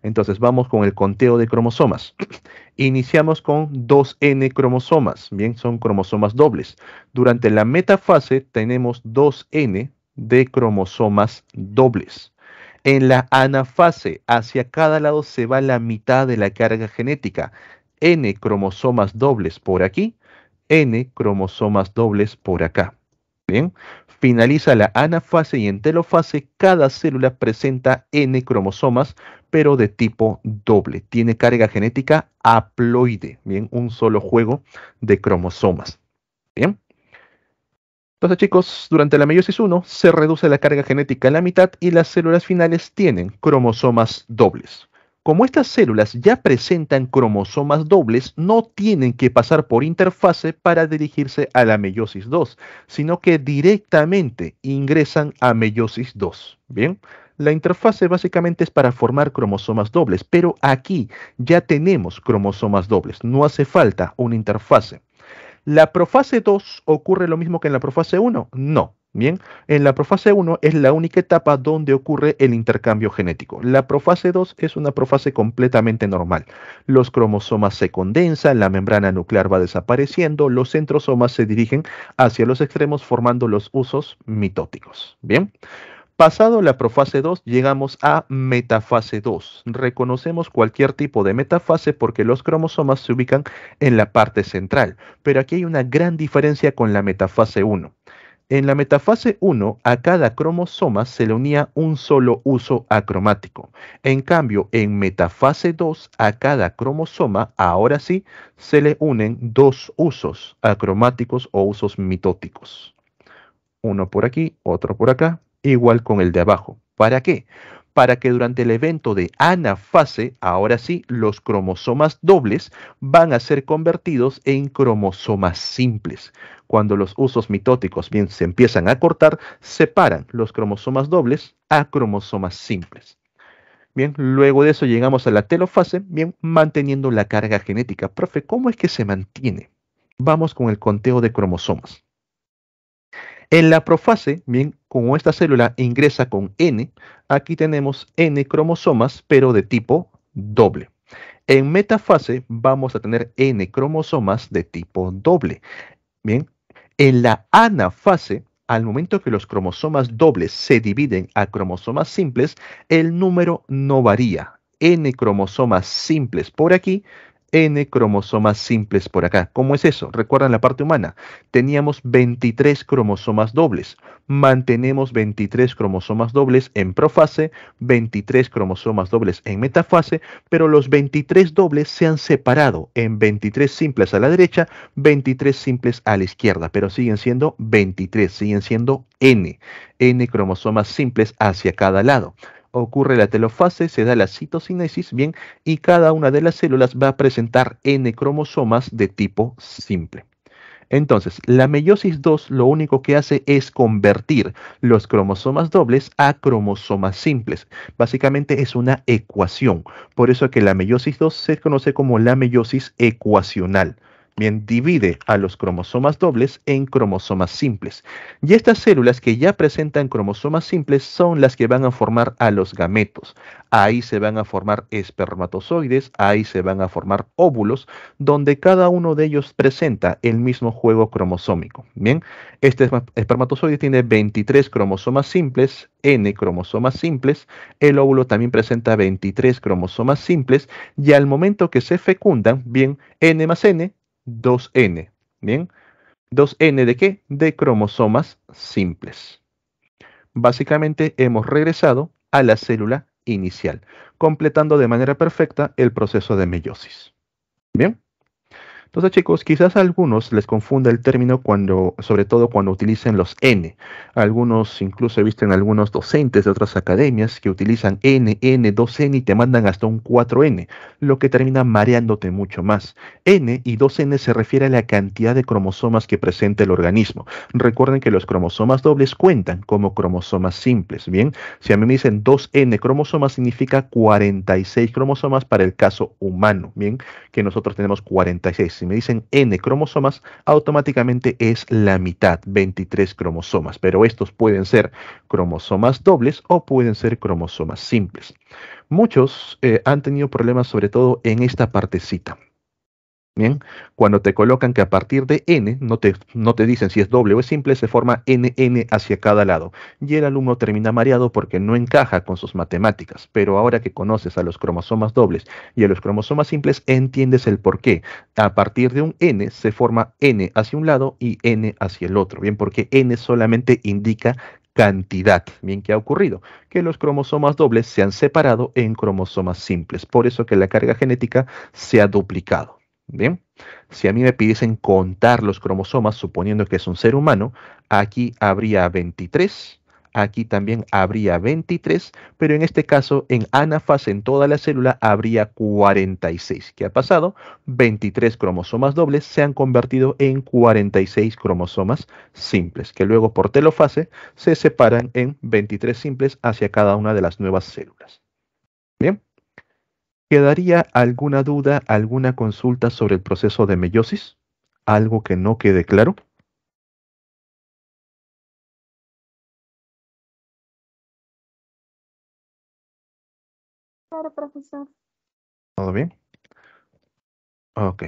entonces vamos con el conteo de cromosomas. Iniciamos con 2N cromosomas, bien, son cromosomas dobles. Durante la metafase tenemos 2N de cromosomas dobles. En la anafase, hacia cada lado se va la mitad de la carga genética. N cromosomas dobles por aquí, N cromosomas dobles por acá. Bien, Finaliza la anafase y en telofase cada célula presenta N cromosomas, pero de tipo doble. Tiene carga genética haploide, bien, un solo juego de cromosomas. Bien. Entonces, chicos, durante la meiosis 1 se reduce la carga genética a la mitad y las células finales tienen cromosomas dobles. Como estas células ya presentan cromosomas dobles, no tienen que pasar por interfase para dirigirse a la meiosis 2, sino que directamente ingresan a meiosis 2. Bien, la interfase básicamente es para formar cromosomas dobles, pero aquí ya tenemos cromosomas dobles, no hace falta una interfase. ¿La profase 2 ocurre lo mismo que en la profase 1? No, Bien, en la profase 1 es la única etapa donde ocurre el intercambio genético. La profase 2 es una profase completamente normal. Los cromosomas se condensan, la membrana nuclear va desapareciendo, los centrosomas se dirigen hacia los extremos formando los usos mitóticos. Bien. Pasado la profase 2, llegamos a metafase 2. Reconocemos cualquier tipo de metafase porque los cromosomas se ubican en la parte central, pero aquí hay una gran diferencia con la metafase 1. En la metafase 1, a cada cromosoma se le unía un solo uso acromático. En cambio, en metafase 2, a cada cromosoma, ahora sí, se le unen dos usos acromáticos o usos mitóticos. Uno por aquí, otro por acá, igual con el de abajo. ¿Para qué? para que durante el evento de anafase, ahora sí, los cromosomas dobles van a ser convertidos en cromosomas simples. Cuando los usos mitóticos bien se empiezan a cortar, separan los cromosomas dobles a cromosomas simples. Bien, luego de eso llegamos a la telofase, bien, manteniendo la carga genética. Profe, ¿cómo es que se mantiene? Vamos con el conteo de cromosomas. En la profase, bien, como esta célula ingresa con N, aquí tenemos N cromosomas, pero de tipo doble. En metafase vamos a tener N cromosomas de tipo doble. Bien, en la anafase, al momento que los cromosomas dobles se dividen a cromosomas simples, el número no varía. N cromosomas simples por aquí N cromosomas simples por acá. ¿Cómo es eso? Recuerdan la parte humana. Teníamos 23 cromosomas dobles. Mantenemos 23 cromosomas dobles en profase, 23 cromosomas dobles en metafase, pero los 23 dobles se han separado en 23 simples a la derecha, 23 simples a la izquierda, pero siguen siendo 23, siguen siendo N, N cromosomas simples hacia cada lado ocurre la telofase, se da la citocinesis, bien, y cada una de las células va a presentar N cromosomas de tipo simple. Entonces, la meiosis 2 lo único que hace es convertir los cromosomas dobles a cromosomas simples. Básicamente es una ecuación. Por eso que la meiosis 2 se conoce como la meiosis ecuacional. Bien, divide a los cromosomas dobles en cromosomas simples. Y estas células que ya presentan cromosomas simples son las que van a formar a los gametos. Ahí se van a formar espermatozoides, ahí se van a formar óvulos, donde cada uno de ellos presenta el mismo juego cromosómico. Bien, este espermatozoide tiene 23 cromosomas simples, N cromosomas simples, el óvulo también presenta 23 cromosomas simples y al momento que se fecundan, bien, N más N 2N. Bien, 2N de qué? De cromosomas simples. Básicamente hemos regresado a la célula inicial, completando de manera perfecta el proceso de meiosis. Bien. Entonces, chicos, quizás a algunos les confunda el término cuando, sobre todo cuando utilicen los N. Algunos, incluso he visto en algunos docentes de otras academias que utilizan N, N, 2N y te mandan hasta un 4N, lo que termina mareándote mucho más. N y 2N se refiere a la cantidad de cromosomas que presenta el organismo. Recuerden que los cromosomas dobles cuentan como cromosomas simples, ¿bien? Si a mí me dicen 2N cromosomas, significa 46 cromosomas para el caso humano, ¿bien? Que nosotros tenemos 46. Si me dicen N cromosomas, automáticamente es la mitad, 23 cromosomas, pero estos pueden ser cromosomas dobles o pueden ser cromosomas simples. Muchos eh, han tenido problemas sobre todo en esta partecita cuando te colocan que a partir de n, no te, no te dicen si es doble o es simple, se forma nn hacia cada lado. Y el alumno termina mareado porque no encaja con sus matemáticas. Pero ahora que conoces a los cromosomas dobles y a los cromosomas simples, entiendes el por qué. A partir de un n se forma n hacia un lado y n hacia el otro. Bien, porque n solamente indica cantidad. Bien, ¿qué ha ocurrido? Que los cromosomas dobles se han separado en cromosomas simples. Por eso que la carga genética se ha duplicado. Bien, si a mí me pidiesen contar los cromosomas, suponiendo que es un ser humano, aquí habría 23, aquí también habría 23, pero en este caso en anafase, en toda la célula habría 46. ¿Qué ha pasado? 23 cromosomas dobles se han convertido en 46 cromosomas simples, que luego por telofase se separan en 23 simples hacia cada una de las nuevas células. Bien. ¿Quedaría alguna duda, alguna consulta sobre el proceso de meiosis? ¿Algo que no quede claro? Claro, profesor. ¿Todo bien? Ok.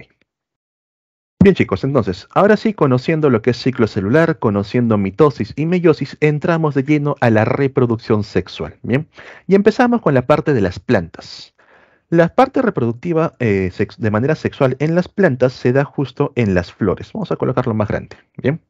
Bien chicos, entonces, ahora sí, conociendo lo que es ciclo celular, conociendo mitosis y meiosis, entramos de lleno a la reproducción sexual, ¿bien? Y empezamos con la parte de las plantas. La parte reproductiva eh, de manera sexual en las plantas se da justo en las flores. Vamos a colocarlo más grande. Bien.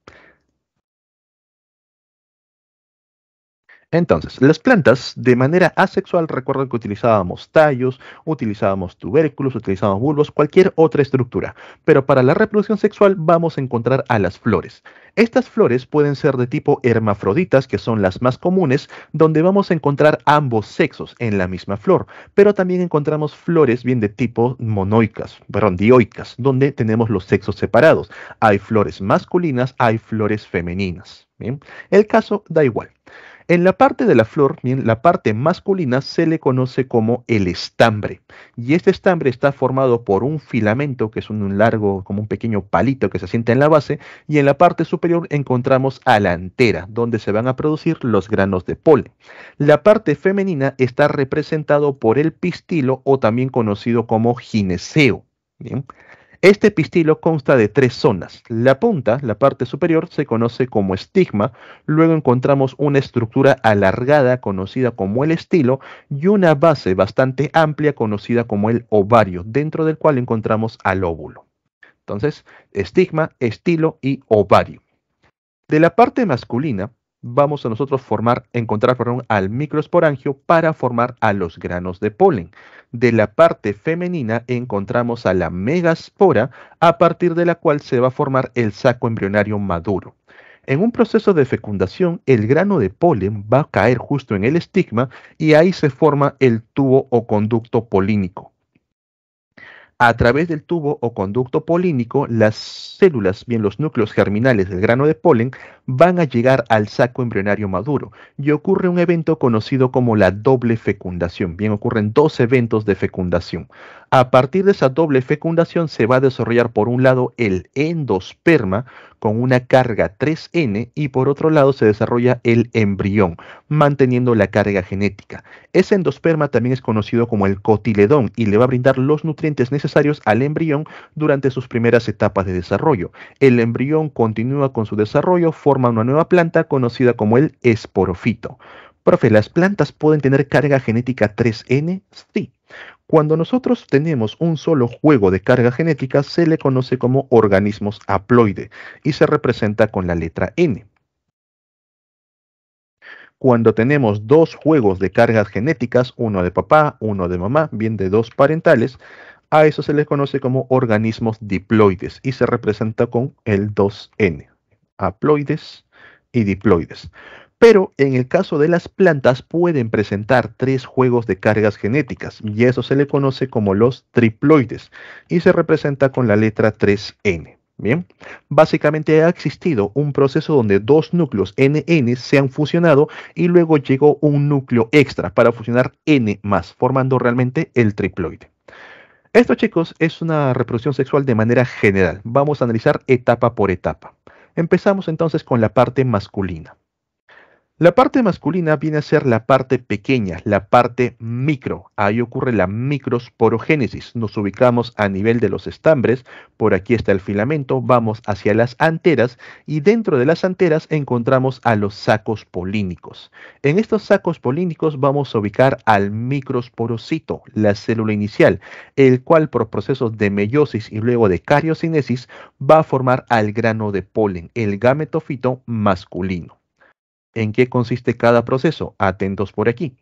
Entonces, las plantas de manera asexual, recuerden que utilizábamos tallos, utilizábamos tubérculos, utilizábamos bulbos, cualquier otra estructura. Pero para la reproducción sexual vamos a encontrar a las flores. Estas flores pueden ser de tipo hermafroditas, que son las más comunes, donde vamos a encontrar ambos sexos en la misma flor, pero también encontramos flores bien de tipo monoicas, perdón, dioicas, donde tenemos los sexos separados. Hay flores masculinas, hay flores femeninas. El caso da igual. En la parte de la flor, la parte masculina se le conoce como el estambre. Y este estambre está formado por un filamento, que es un largo, como un pequeño palito que se sienta en la base, y en la parte superior encontramos a la antera, donde se van a producir los granos de polen. La parte femenina está representado por el pistilo o también conocido como gineceo. Este pistilo consta de tres zonas. La punta, la parte superior, se conoce como estigma, luego encontramos una estructura alargada conocida como el estilo y una base bastante amplia conocida como el ovario, dentro del cual encontramos al óvulo. Entonces, estigma, estilo y ovario. De la parte masculina vamos a nosotros formar, encontrar al microsporangio para formar a los granos de polen. De la parte femenina encontramos a la megaspora, a partir de la cual se va a formar el saco embrionario maduro. En un proceso de fecundación, el grano de polen va a caer justo en el estigma y ahí se forma el tubo o conducto polínico a través del tubo o conducto polínico, las células, bien los núcleos germinales del grano de polen, van a llegar al saco embrionario maduro y ocurre un evento conocido como la doble fecundación. Bien, ocurren dos eventos de fecundación. A partir de esa doble fecundación se va a desarrollar por un lado el endosperma con una carga 3N y por otro lado se desarrolla el embrión, manteniendo la carga genética. Ese endosperma también es conocido como el cotiledón y le va a brindar los nutrientes necesarios al embrión durante sus primeras etapas de desarrollo. El embrión continúa con su desarrollo, forma una nueva planta conocida como el esporofito. Profe, ¿las plantas pueden tener carga genética 3N? Sí. Cuando nosotros tenemos un solo juego de carga genética, se le conoce como organismos haploide y se representa con la letra N. Cuando tenemos dos juegos de cargas genéticas, uno de papá, uno de mamá, bien de dos parentales, a eso se les conoce como organismos diploides y se representa con el 2N, haploides y diploides. Pero en el caso de las plantas pueden presentar tres juegos de cargas genéticas y eso se le conoce como los triploides y se representa con la letra 3N. Bien, básicamente ha existido un proceso donde dos núcleos NN se han fusionado y luego llegó un núcleo extra para fusionar N más, formando realmente el triploide. Esto, chicos, es una reproducción sexual de manera general. Vamos a analizar etapa por etapa. Empezamos entonces con la parte masculina. La parte masculina viene a ser la parte pequeña, la parte micro. Ahí ocurre la microsporogénesis. Nos ubicamos a nivel de los estambres, por aquí está el filamento, vamos hacia las anteras y dentro de las anteras encontramos a los sacos polínicos. En estos sacos polínicos vamos a ubicar al microsporocito, la célula inicial, el cual por procesos de meiosis y luego de cariocinesis va a formar al grano de polen, el gametofito masculino. ¿En qué consiste cada proceso? Atentos por aquí.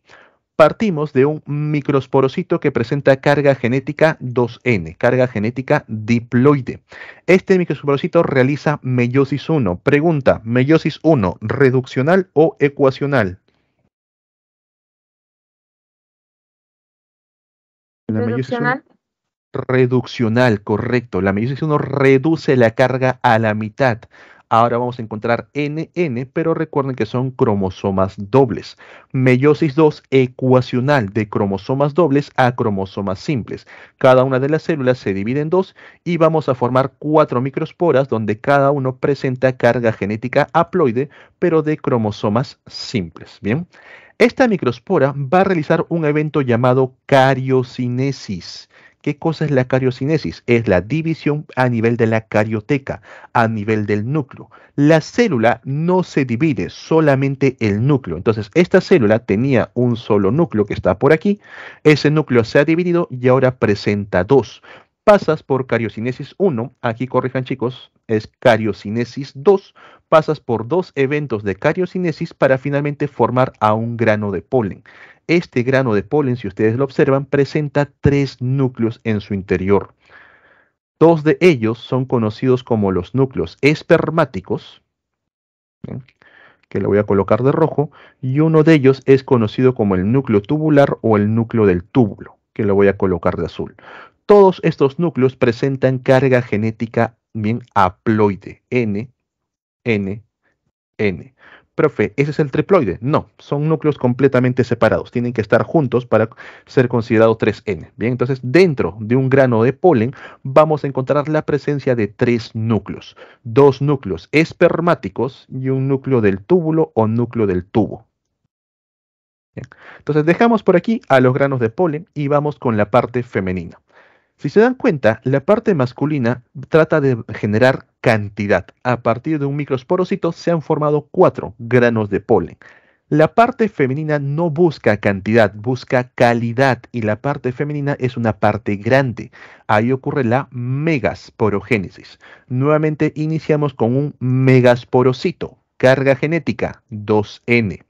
Partimos de un microsporocito que presenta carga genética 2N, carga genética diploide. Este microsporocito realiza meiosis 1. Pregunta, meiosis 1, ¿reduccional o ecuacional? reduccional. Reduccional, correcto. La meiosis 1 reduce la carga a la mitad. Ahora vamos a encontrar NN, pero recuerden que son cromosomas dobles. Meiosis 2 ecuacional de cromosomas dobles a cromosomas simples. Cada una de las células se divide en dos y vamos a formar cuatro microsporas donde cada uno presenta carga genética haploide, pero de cromosomas simples. Bien. Esta microspora va a realizar un evento llamado cariocinesis. ¿Qué cosa es la cariocinesis? Es la división a nivel de la carioteca, a nivel del núcleo. La célula no se divide, solamente el núcleo. Entonces, esta célula tenía un solo núcleo que está por aquí. Ese núcleo se ha dividido y ahora presenta dos pasas por cariocinesis 1, aquí corrijan chicos, es cariocinesis 2, pasas por dos eventos de cariocinesis para finalmente formar a un grano de polen. Este grano de polen, si ustedes lo observan, presenta tres núcleos en su interior. Dos de ellos son conocidos como los núcleos espermáticos, que lo voy a colocar de rojo, y uno de ellos es conocido como el núcleo tubular o el núcleo del túbulo, que lo voy a colocar de azul. Todos estos núcleos presentan carga genética bien haploide, N, N, N. Profe, ¿ese es el triploide? No, son núcleos completamente separados, tienen que estar juntos para ser considerados 3N. Bien, entonces dentro de un grano de polen vamos a encontrar la presencia de tres núcleos, dos núcleos espermáticos y un núcleo del túbulo o núcleo del tubo. Entonces dejamos por aquí a los granos de polen y vamos con la parte femenina. Si se dan cuenta, la parte masculina trata de generar cantidad. A partir de un microsporocito se han formado cuatro granos de polen. La parte femenina no busca cantidad, busca calidad y la parte femenina es una parte grande. Ahí ocurre la megasporogénesis. Nuevamente iniciamos con un megasporocito, carga genética 2N.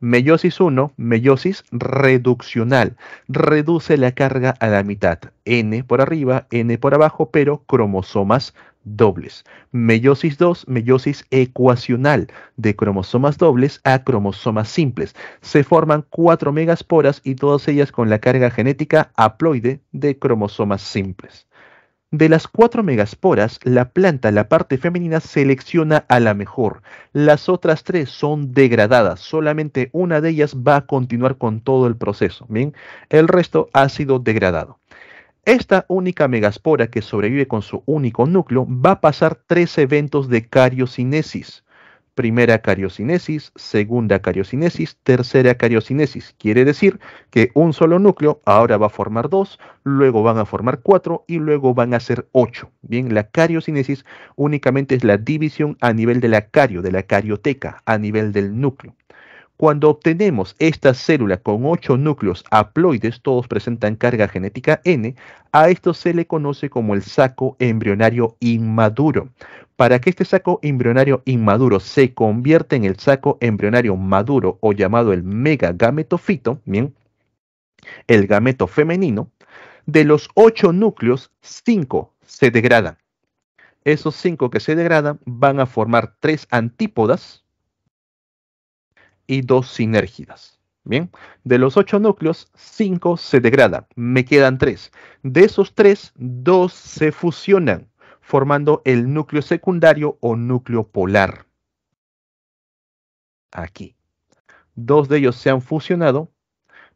Meiosis 1, meiosis reduccional. Reduce la carga a la mitad. N por arriba, N por abajo, pero cromosomas dobles. Meiosis 2, meiosis ecuacional, de cromosomas dobles a cromosomas simples. Se forman cuatro megasporas y todas ellas con la carga genética haploide de cromosomas simples. De las cuatro megasporas, la planta, la parte femenina, selecciona a la mejor. Las otras tres son degradadas. Solamente una de ellas va a continuar con todo el proceso. el resto ha sido degradado. Esta única megaspora que sobrevive con su único núcleo va a pasar tres eventos de cariocinesis primera cariocinesis, segunda cariocinesis, tercera cariocinesis. Quiere decir que un solo núcleo ahora va a formar dos, luego van a formar cuatro y luego van a ser ocho. Bien, la cariocinesis únicamente es la división a nivel de la cario, de la carioteca, a nivel del núcleo. Cuando obtenemos esta célula con ocho núcleos haploides, todos presentan carga genética N, a esto se le conoce como el saco embrionario inmaduro. Para que este saco embrionario inmaduro se convierta en el saco embrionario maduro o llamado el megagametofito, bien, el gameto femenino, de los ocho núcleos, cinco se degradan. Esos cinco que se degradan van a formar tres antípodas, y dos sinérgidas. Bien, de los ocho núcleos, cinco se degradan, me quedan tres. De esos tres, dos se fusionan, formando el núcleo secundario o núcleo polar. Aquí. Dos de ellos se han fusionado.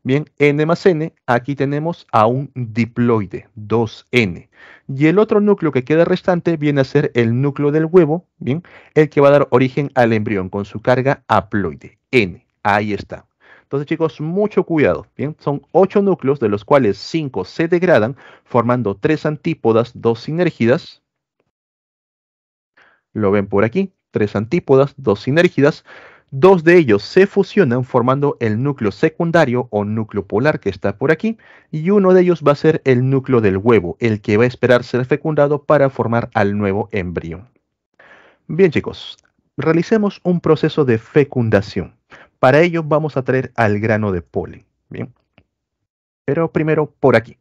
Bien, N más N, aquí tenemos a un diploide, 2N. Y el otro núcleo que queda restante viene a ser el núcleo del huevo, bien, el que va a dar origen al embrión con su carga haploide, N. Ahí está. Entonces, chicos, mucho cuidado. Bien, son ocho núcleos, de los cuales cinco se degradan, formando tres antípodas, dos sinérgidas. Lo ven por aquí, tres antípodas, dos sinérgidas. Dos de ellos se fusionan formando el núcleo secundario o núcleo polar que está por aquí y uno de ellos va a ser el núcleo del huevo, el que va a esperar ser fecundado para formar al nuevo embrión. Bien chicos, realicemos un proceso de fecundación. Para ello vamos a traer al grano de polen. Bien. Pero primero por aquí.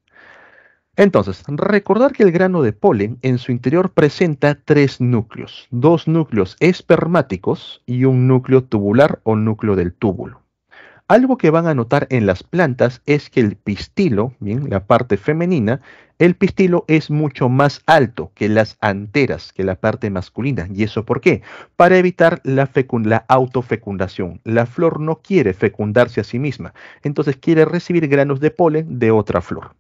Entonces, recordar que el grano de polen en su interior presenta tres núcleos, dos núcleos espermáticos y un núcleo tubular o núcleo del túbulo. Algo que van a notar en las plantas es que el pistilo, bien, la parte femenina, el pistilo es mucho más alto que las anteras, que la parte masculina. ¿Y eso por qué? Para evitar la, la autofecundación. La flor no quiere fecundarse a sí misma, entonces quiere recibir granos de polen de otra flor.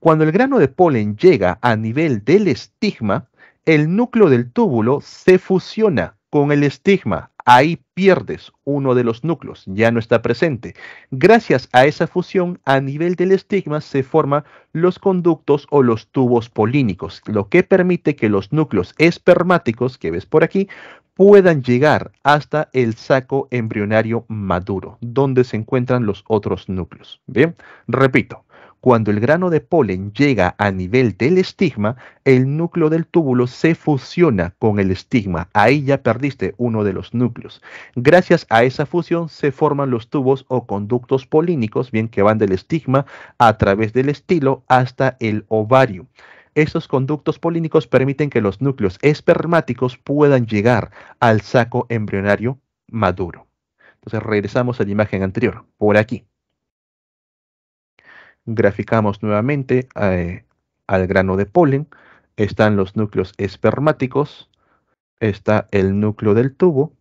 Cuando el grano de polen llega a nivel del estigma, el núcleo del túbulo se fusiona con el estigma, Ahí pierdes uno de los núcleos, ya no está presente. Gracias a esa fusión, a nivel del estigma se forman los conductos o los tubos polínicos, lo que permite que los núcleos espermáticos que ves por aquí puedan llegar hasta el saco embrionario maduro, donde se encuentran los otros núcleos. Bien, repito, cuando el grano de polen llega a nivel del estigma, el núcleo del túbulo se fusiona con el estigma. Ahí ya perdiste uno de los núcleos. Gracias a esa fusión se forman los tubos o conductos polínicos, bien que van del estigma a través del estilo hasta el ovario esos conductos polínicos permiten que los núcleos espermáticos puedan llegar al saco embrionario maduro. Entonces regresamos a la imagen anterior, por aquí. Graficamos nuevamente eh, al grano de polen. Están los núcleos espermáticos. Está el núcleo del tubo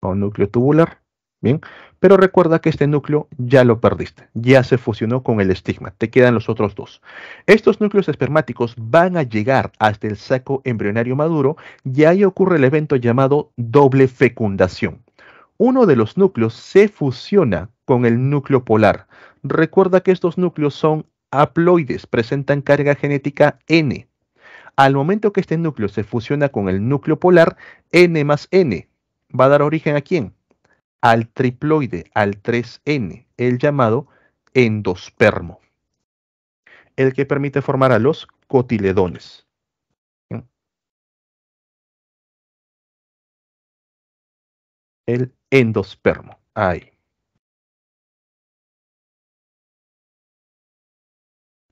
o núcleo tubular. Bien, pero recuerda que este núcleo ya lo perdiste, ya se fusionó con el estigma, te quedan los otros dos. Estos núcleos espermáticos van a llegar hasta el saco embrionario maduro y ahí ocurre el evento llamado doble fecundación. Uno de los núcleos se fusiona con el núcleo polar, Recuerda que estos núcleos son haploides, presentan carga genética N. Al momento que este núcleo se fusiona con el núcleo polar, N más N va a dar origen a quién? Al triploide, al 3N, el llamado endospermo, el que permite formar a los cotiledones. El endospermo, ahí.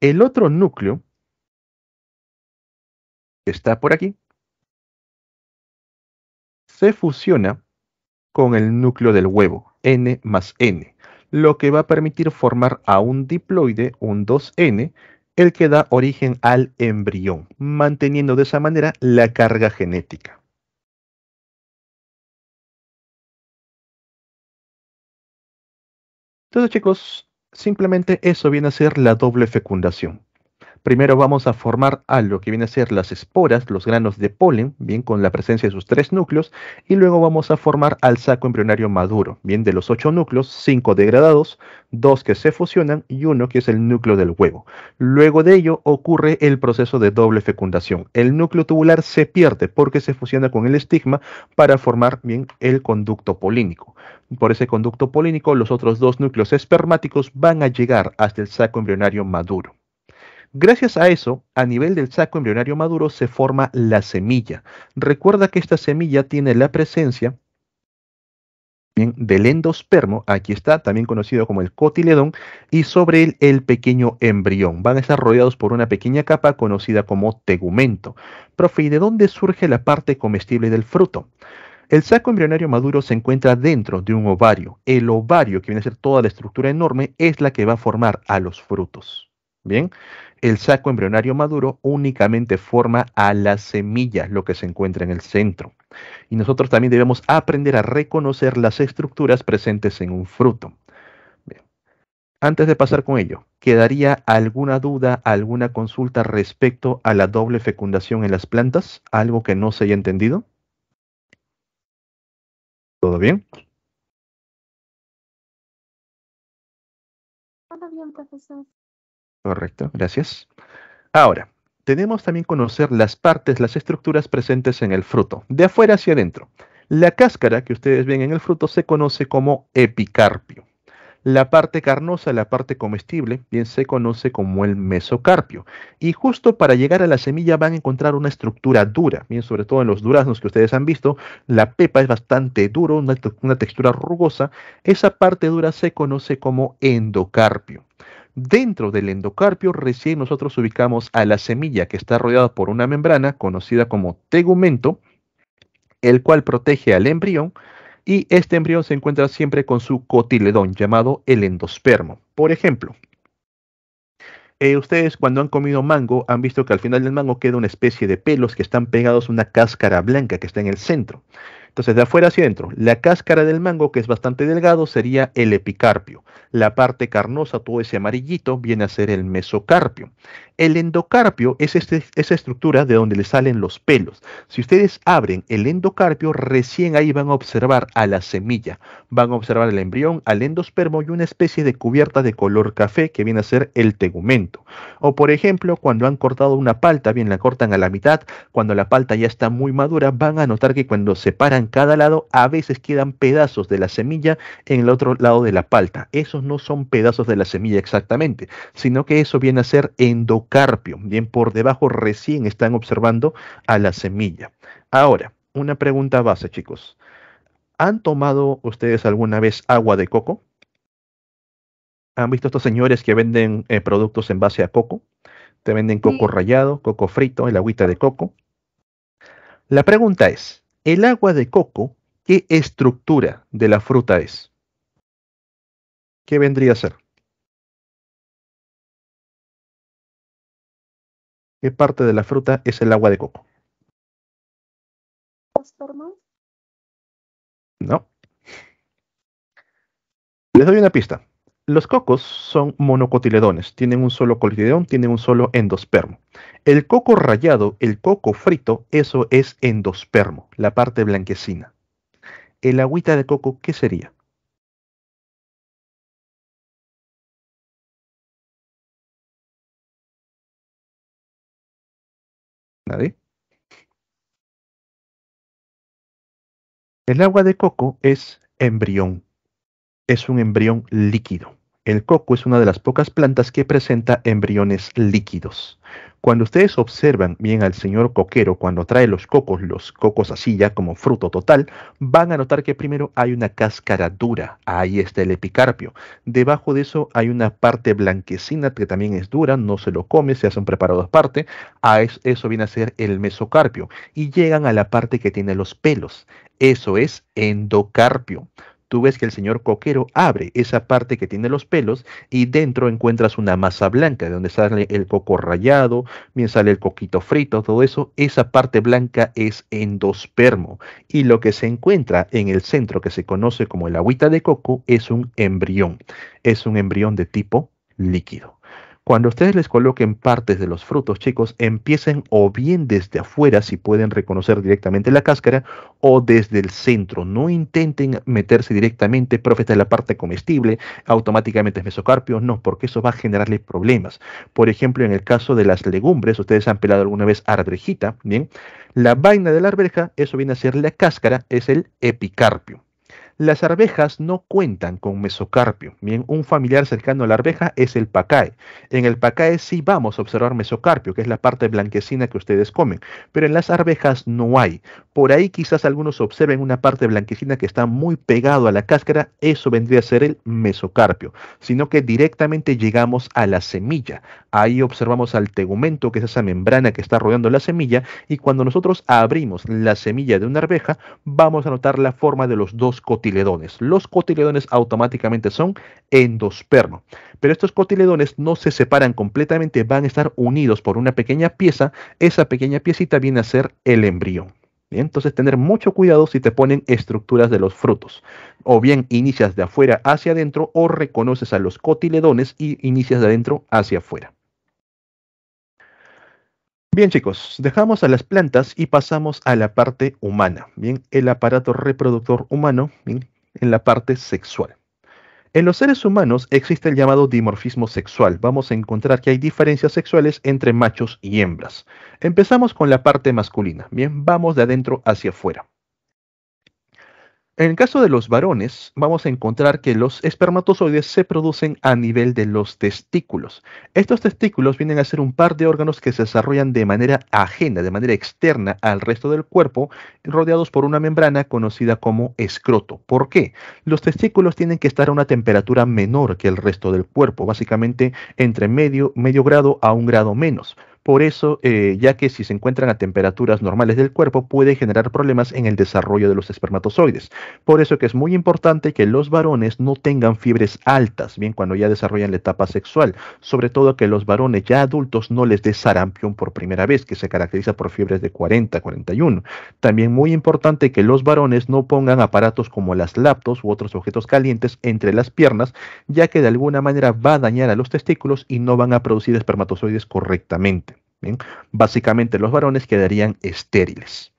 El otro núcleo está por aquí. Se fusiona con el núcleo del huevo, N más N, lo que va a permitir formar a un diploide, un 2N, el que da origen al embrión, manteniendo de esa manera la carga genética. Entonces chicos, Simplemente eso viene a ser la doble fecundación. Primero vamos a formar a lo que viene a ser las esporas, los granos de polen, bien con la presencia de sus tres núcleos, y luego vamos a formar al saco embrionario maduro, bien de los ocho núcleos, cinco degradados, dos que se fusionan y uno que es el núcleo del huevo. Luego de ello ocurre el proceso de doble fecundación. El núcleo tubular se pierde porque se fusiona con el estigma para formar bien el conducto polínico. Por ese conducto polínico, los otros dos núcleos espermáticos van a llegar hasta el saco embrionario maduro. Gracias a eso, a nivel del saco embrionario maduro se forma la semilla. Recuerda que esta semilla tiene la presencia del endospermo, aquí está, también conocido como el cotiledón, y sobre él el pequeño embrión. Van a estar rodeados por una pequeña capa conocida como tegumento. Profe, ¿y de dónde surge la parte comestible del fruto? El saco embrionario maduro se encuentra dentro de un ovario. El ovario, que viene a ser toda la estructura enorme, es la que va a formar a los frutos. Bien, el saco embrionario maduro únicamente forma a las semillas, lo que se encuentra en el centro. Y nosotros también debemos aprender a reconocer las estructuras presentes en un fruto. Antes de pasar con ello, ¿quedaría alguna duda, alguna consulta respecto a la doble fecundación en las plantas? ¿Algo que no se haya entendido? ¿Todo bien? Todo bien, profesor. Correcto, gracias. Ahora, tenemos también conocer las partes, las estructuras presentes en el fruto, de afuera hacia adentro. La cáscara que ustedes ven en el fruto se conoce como epicarpio. La parte carnosa, la parte comestible, bien se conoce como el mesocarpio. Y justo para llegar a la semilla van a encontrar una estructura dura, bien sobre todo en los duraznos que ustedes han visto, la pepa es bastante duro, una, una textura rugosa. Esa parte dura se conoce como endocarpio. Dentro del endocarpio recién nosotros ubicamos a la semilla que está rodeada por una membrana conocida como tegumento, el cual protege al embrión y este embrión se encuentra siempre con su cotiledón llamado el endospermo. Por ejemplo, eh, ustedes cuando han comido mango han visto que al final del mango queda una especie de pelos que están pegados a una cáscara blanca que está en el centro. Entonces, de afuera hacia adentro, la cáscara del mango, que es bastante delgado, sería el epicarpio. La parte carnosa, todo ese amarillito, viene a ser el mesocarpio. El endocarpio es este, esa estructura de donde le salen los pelos. Si ustedes abren el endocarpio, recién ahí van a observar a la semilla, van a observar el embrión, al endospermo y una especie de cubierta de color café que viene a ser el tegumento. O por ejemplo, cuando han cortado una palta, bien la cortan a la mitad, cuando la palta ya está muy madura, van a notar que cuando separan cada lado, a veces quedan pedazos de la semilla en el otro lado de la palta. Esos no son pedazos de la semilla exactamente, sino que eso viene a ser endocarpio carpio. Bien por debajo recién están observando a la semilla. Ahora, una pregunta base, chicos. ¿Han tomado ustedes alguna vez agua de coco? ¿Han visto estos señores que venden eh, productos en base a coco? Te venden coco rallado, coco frito, el agüita de coco. La pregunta es, ¿el agua de coco qué estructura de la fruta es? ¿Qué vendría a ser? ¿Qué parte de la fruta es el agua de coco? No. Les doy una pista. Los cocos son monocotiledones, tienen un solo cotiledón, tienen un solo endospermo. El coco rallado, el coco frito, eso es endospermo, la parte blanquecina. El agüita de coco, ¿qué sería? El agua de coco es embrión, es un embrión líquido. El coco es una de las pocas plantas que presenta embriones líquidos. Cuando ustedes observan bien al señor coquero cuando trae los cocos, los cocos así ya como fruto total, van a notar que primero hay una cáscara dura, ahí está el epicarpio. Debajo de eso hay una parte blanquecina que también es dura, no se lo come, se hace un preparado aparte. A eso viene a ser el mesocarpio y llegan a la parte que tiene los pelos. Eso es endocarpio tú ves que el señor coquero abre esa parte que tiene los pelos y dentro encuentras una masa blanca, de donde sale el coco rallado, bien sale el coquito frito, todo eso, esa parte blanca es endospermo. Y lo que se encuentra en el centro, que se conoce como el agüita de coco, es un embrión. Es un embrión de tipo líquido. Cuando ustedes les coloquen partes de los frutos, chicos, empiecen o bien desde afuera, si pueden reconocer directamente la cáscara, o desde el centro. No intenten meterse directamente, profe, esta la parte comestible, automáticamente es mesocarpio. No, porque eso va a generarles problemas. Por ejemplo, en el caso de las legumbres, ustedes han pelado alguna vez arvejita, ¿bien? La vaina de la arveja, eso viene a ser la cáscara, es el epicarpio. Las arvejas no cuentan con mesocarpio. Bien, un familiar cercano a la arveja es el pacae. En el pacae sí vamos a observar mesocarpio, que es la parte blanquecina que ustedes comen, pero en las arvejas no hay. Por ahí quizás algunos observen una parte blanquecina que está muy pegado a la cáscara, eso vendría a ser el mesocarpio, sino que directamente llegamos a la semilla. Ahí observamos al tegumento, que es esa membrana que está rodeando la semilla, y cuando nosotros abrimos la semilla de una arveja, vamos a notar la forma de los dos cotones los cotiledones automáticamente son endosperma. Pero estos cotiledones no se separan completamente, van a estar unidos por una pequeña pieza. Esa pequeña piecita viene a ser el embrión. entonces tener mucho cuidado si te ponen estructuras de los frutos. O bien inicias de afuera hacia adentro o reconoces a los cotiledones y inicias de adentro hacia afuera. Bien chicos, dejamos a las plantas y pasamos a la parte humana, bien, el aparato reproductor humano, bien, en la parte sexual. En los seres humanos existe el llamado dimorfismo sexual. Vamos a encontrar que hay diferencias sexuales entre machos y hembras. Empezamos con la parte masculina. Bien, vamos de adentro hacia afuera. En el caso de los varones, vamos a encontrar que los espermatozoides se producen a nivel de los testículos. Estos testículos vienen a ser un par de órganos que se desarrollan de manera ajena, de manera externa al resto del cuerpo, rodeados por una membrana conocida como escroto. ¿Por qué? Los testículos tienen que estar a una temperatura menor que el resto del cuerpo, básicamente entre medio, medio grado a un grado menos. Por eso, eh, ya que si se encuentran a temperaturas normales del cuerpo, puede generar problemas en el desarrollo de los espermatozoides. Por eso que es muy importante que los varones no tengan fiebres altas, bien cuando ya desarrollan la etapa sexual, sobre todo que los varones ya adultos no les dé sarampión por primera vez, que se caracteriza por fiebres de 40, 41. También muy importante que los varones no pongan aparatos como las laptops u otros objetos calientes entre las piernas, ya que de alguna manera va a dañar a los testículos y no van a producir espermatozoides correctamente. Básicamente los varones quedarían estériles.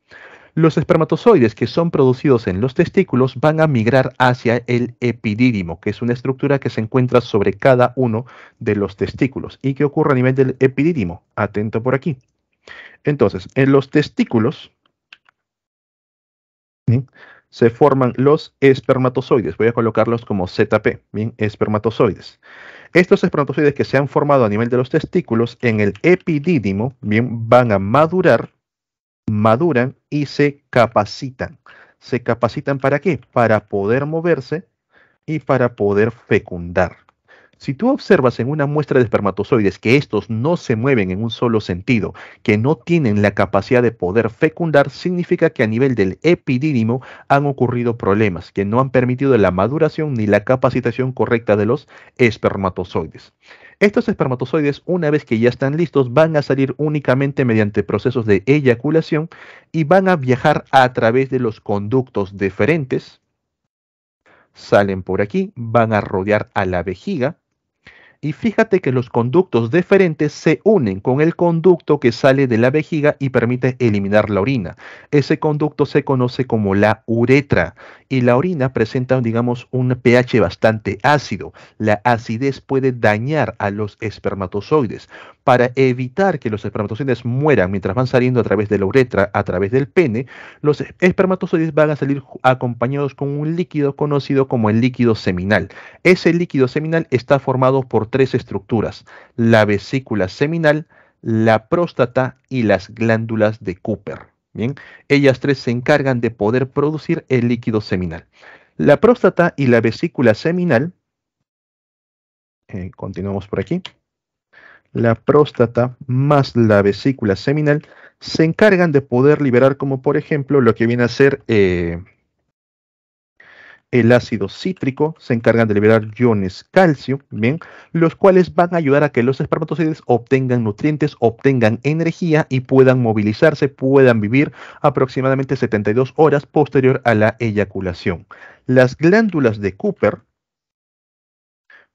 Los espermatozoides que son producidos en los testículos van a migrar hacia el epidídimo, que es una estructura que se encuentra sobre cada uno de los testículos y qué ocurre a nivel del epidídimo. Atento por aquí. Entonces, en los testículos, ¿bien? se forman los espermatozoides. Voy a colocarlos como ZP, bien, espermatozoides. Estos espermatozoides que se han formado a nivel de los testículos en el epidídimo, bien, van a madurar, maduran y se capacitan. ¿Se capacitan para qué? Para poder moverse y para poder fecundar. Si tú observas en una muestra de espermatozoides que estos no se mueven en un solo sentido, que no tienen la capacidad de poder fecundar, significa que a nivel del epidídimo han ocurrido problemas que no han permitido la maduración ni la capacitación correcta de los espermatozoides. Estos espermatozoides, una vez que ya están listos, van a salir únicamente mediante procesos de eyaculación y van a viajar a través de los conductos deferentes. Salen por aquí, van a rodear a la vejiga, y fíjate que los conductos deferentes se unen con el conducto que sale de la vejiga y permite eliminar la orina. Ese conducto se conoce como la uretra y la orina presenta, digamos, un pH bastante ácido. La acidez puede dañar a los espermatozoides. Para evitar que los espermatozoides mueran mientras van saliendo a través de la uretra, a través del pene, los espermatozoides van a salir acompañados con un líquido conocido como el líquido seminal. Ese líquido seminal está formado por tres estructuras, la vesícula seminal, la próstata y las glándulas de Cooper. Bien, ellas tres se encargan de poder producir el líquido seminal. La próstata y la vesícula seminal, eh, continuamos por aquí, la próstata más la vesícula seminal se encargan de poder liberar, como por ejemplo lo que viene a ser eh, el ácido cítrico, se encargan de liberar iones calcio, bien, los cuales van a ayudar a que los espermatozoides obtengan nutrientes, obtengan energía y puedan movilizarse, puedan vivir aproximadamente 72 horas posterior a la eyaculación. Las glándulas de Cooper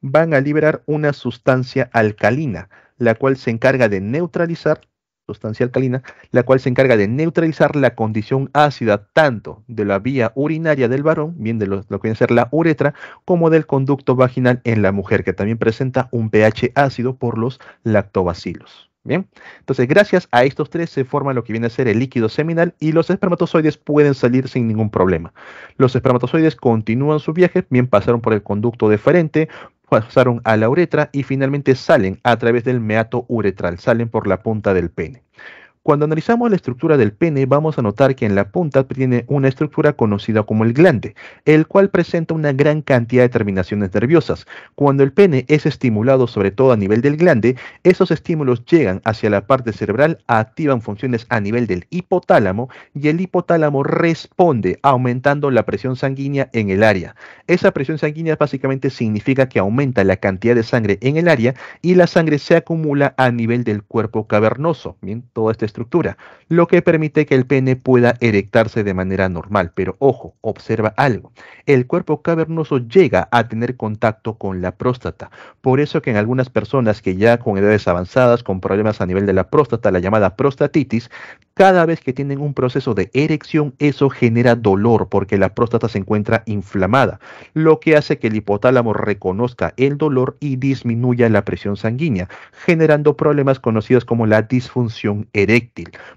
van a liberar una sustancia alcalina, la cual se encarga de neutralizar, sustancia alcalina, la cual se encarga de neutralizar la condición ácida tanto de la vía urinaria del varón, bien de lo, que viene a ser la uretra, como del conducto vaginal en la mujer, que también presenta un pH ácido por los lactobacilos. Bien, entonces gracias a estos tres se forma lo que viene a ser el líquido seminal y los espermatozoides pueden salir sin ningún problema. Los espermatozoides continúan su viaje, bien pasaron por el conducto deferente, pasaron a la uretra y finalmente salen a través del meato uretral, salen por la punta del pene. Cuando analizamos la estructura del pene, vamos a notar que en la punta tiene una estructura conocida como el glande, el cual presenta una gran cantidad de terminaciones nerviosas. Cuando el pene es estimulado, sobre todo a nivel del glande, esos estímulos llegan hacia la parte cerebral, activan funciones a nivel del hipotálamo y el hipotálamo responde aumentando la presión sanguínea en el área. Esa presión sanguínea básicamente significa que aumenta la cantidad de sangre en el área y la sangre se acumula a nivel del cuerpo cavernoso. Bien, todo este estructura, lo que permite que el pene pueda erectarse de manera normal. Pero ojo, observa algo. El cuerpo cavernoso llega a tener contacto con la próstata. Por eso que en algunas personas que ya con edades avanzadas, con problemas a nivel de la próstata, la llamada prostatitis, cada vez que tienen un proceso de erección, eso genera dolor porque la próstata se encuentra inflamada, lo que hace que el hipotálamo reconozca el dolor y disminuya la presión sanguínea, generando problemas conocidos como la disfunción eréctil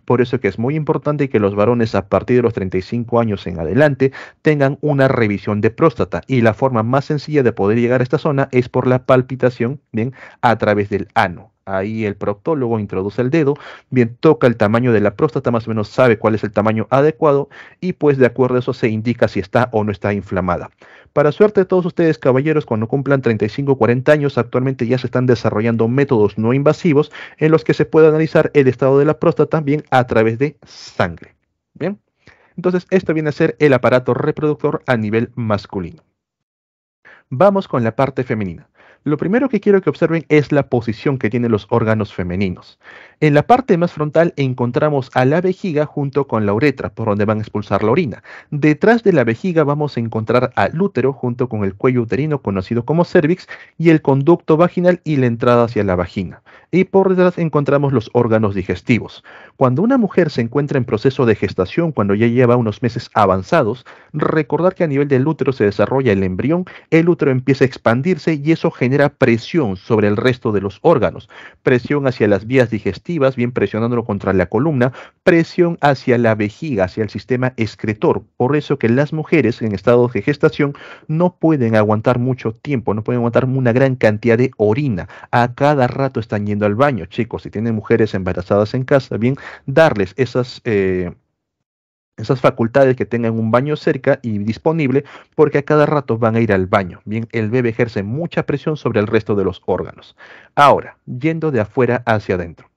por eso que es muy importante que los varones a partir de los 35 años en adelante tengan una revisión de próstata y la forma más sencilla de poder llegar a esta zona es por la palpitación bien a través del ano. Ahí el proctólogo introduce el dedo, bien toca el tamaño de la próstata, más o menos sabe cuál es el tamaño adecuado y pues de acuerdo a eso se indica si está o no está inflamada. Para suerte de todos ustedes, caballeros, cuando cumplan 35 o 40 años, actualmente ya se están desarrollando métodos no invasivos en los que se puede analizar el estado de la próstata también a través de sangre. Bien. Entonces, esto viene a ser el aparato reproductor a nivel masculino. Vamos con la parte femenina. Lo primero que quiero que observen es la posición que tienen los órganos femeninos. En la parte más frontal encontramos a la vejiga junto con la uretra, por donde van a expulsar la orina. Detrás de la vejiga vamos a encontrar al útero junto con el cuello uterino conocido como cervix y el conducto vaginal y la entrada hacia la vagina y por detrás encontramos los órganos digestivos. Cuando una mujer se encuentra en proceso de gestación, cuando ya lleva unos meses avanzados, recordar que a nivel del útero se desarrolla el embrión, el útero empieza a expandirse y eso genera presión sobre el resto de los órganos, presión hacia las vías digestivas, bien presionándolo contra la columna, presión hacia la vejiga, hacia el sistema excretor. Por eso que las mujeres en estado de gestación no pueden aguantar mucho tiempo, no pueden aguantar una gran cantidad de orina. A cada rato están yendo al baño. Chicos, si tienen mujeres embarazadas en casa, bien, darles esas... Eh, esas facultades que tengan un baño cerca y disponible porque a cada rato van a ir al baño. Bien, el bebé ejerce mucha presión sobre el resto de los órganos. Ahora, yendo de afuera hacia adentro.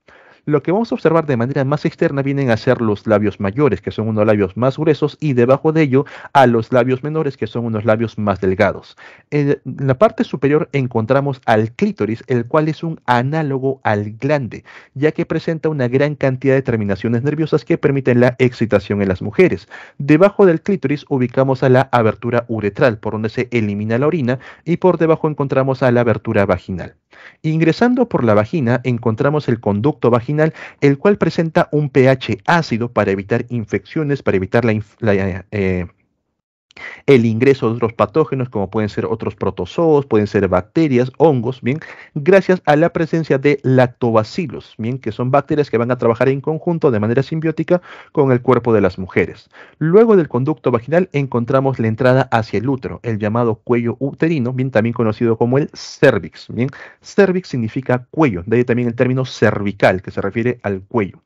Lo que vamos a observar de manera más externa vienen a ser los labios mayores, que son unos labios más gruesos, y debajo de ello a los labios menores, que son unos labios más delgados. En la parte superior encontramos al clítoris, el cual es un análogo al glande, ya que presenta una gran cantidad de terminaciones nerviosas que permiten la excitación en las mujeres. Debajo del clítoris ubicamos a la abertura uretral, por donde se elimina la orina, y por debajo encontramos a la abertura vaginal. Ingresando por la vagina encontramos el conducto vaginal, el cual presenta un pH ácido para evitar infecciones, para evitar la, eh, el ingreso de otros patógenos, como pueden ser otros protozoos, pueden ser bacterias, hongos, bien, gracias a la presencia de lactobacilos, bien, que son bacterias que van a trabajar en conjunto de manera simbiótica con el cuerpo de las mujeres. Luego del conducto vaginal encontramos la entrada hacia el útero, el llamado cuello uterino, bien, también conocido como el cervix, bien. Cervix significa cuello, de ahí también el término cervical, que se refiere al cuello.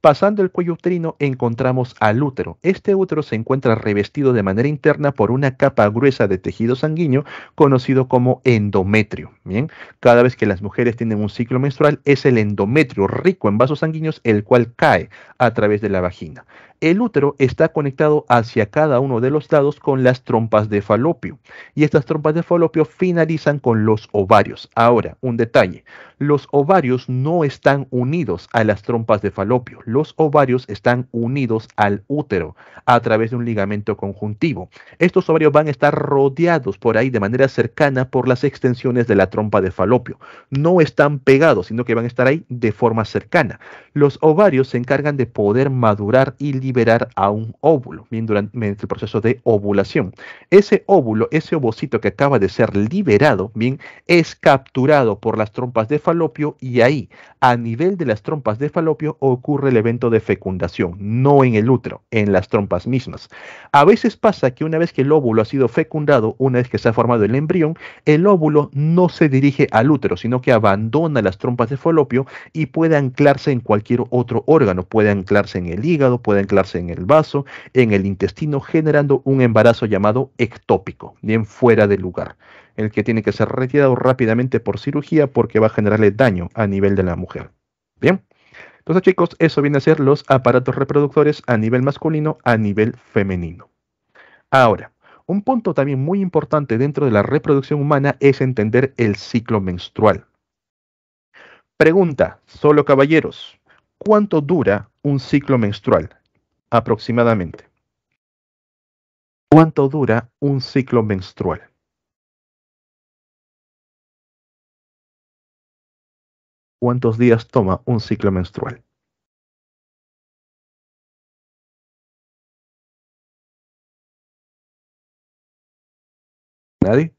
Pasando el cuello uterino encontramos al útero. Este útero se encuentra revestido de manera interna por una capa gruesa de tejido sanguíneo conocido como endometrio. Bien, cada vez que las mujeres tienen un ciclo menstrual es el endometrio rico en vasos sanguíneos el cual cae a través de la vagina. El útero está conectado hacia cada uno de los lados con las trompas de falopio y estas trompas de falopio finalizan con los ovarios. Ahora, un detalle, los ovarios no están unidos a las trompas de falopio, los ovarios están unidos al útero a través de un ligamento conjuntivo. Estos ovarios van a estar rodeados por ahí de manera cercana por las extensiones de la trompa de falopio. No están pegados, sino que van a estar ahí de forma cercana. Los ovarios se encargan de poder madurar y liberar a un óvulo bien, durante, el proceso de ovulación. Ese óvulo, ese ovocito que acaba de ser liberado, bien, es capturado por las trompas de falopio y ahí, a nivel de las trompas de falopio, ocurre el evento de fecundación, no en el útero, en las trompas mismas. A veces pasa que una vez que el óvulo ha sido fecundado, una vez que se ha formado el embrión, el óvulo no se dirige al útero, sino que abandona las trompas de falopio y puede anclarse en cualquier otro órgano, puede anclarse en el hígado, puede anclarse en el vaso, en el intestino, generando un embarazo llamado ectópico, bien fuera de lugar, el que tiene que ser retirado rápidamente por cirugía porque va a generarle daño a nivel de la mujer. Bien. Entonces chicos, eso viene a ser los aparatos reproductores a nivel masculino, a nivel femenino. Ahora, un punto también muy importante dentro de la reproducción humana es entender el ciclo menstrual. Pregunta, solo caballeros, ¿cuánto dura un ciclo menstrual? aproximadamente. ¿Cuánto dura un ciclo menstrual? ¿Cuántos días toma un ciclo menstrual? ¿Nadie?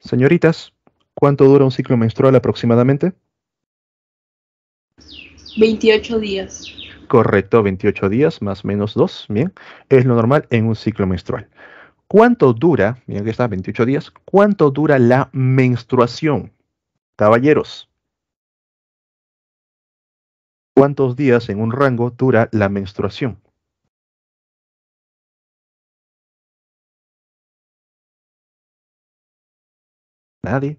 Señoritas, ¿cuánto dura un ciclo menstrual aproximadamente? 28 días. Correcto, 28 días más menos 2, bien, es lo normal en un ciclo menstrual. ¿Cuánto dura, bien que está, 28 días, cuánto dura la menstruación? Caballeros, ¿cuántos días en un rango dura la menstruación? Nadie.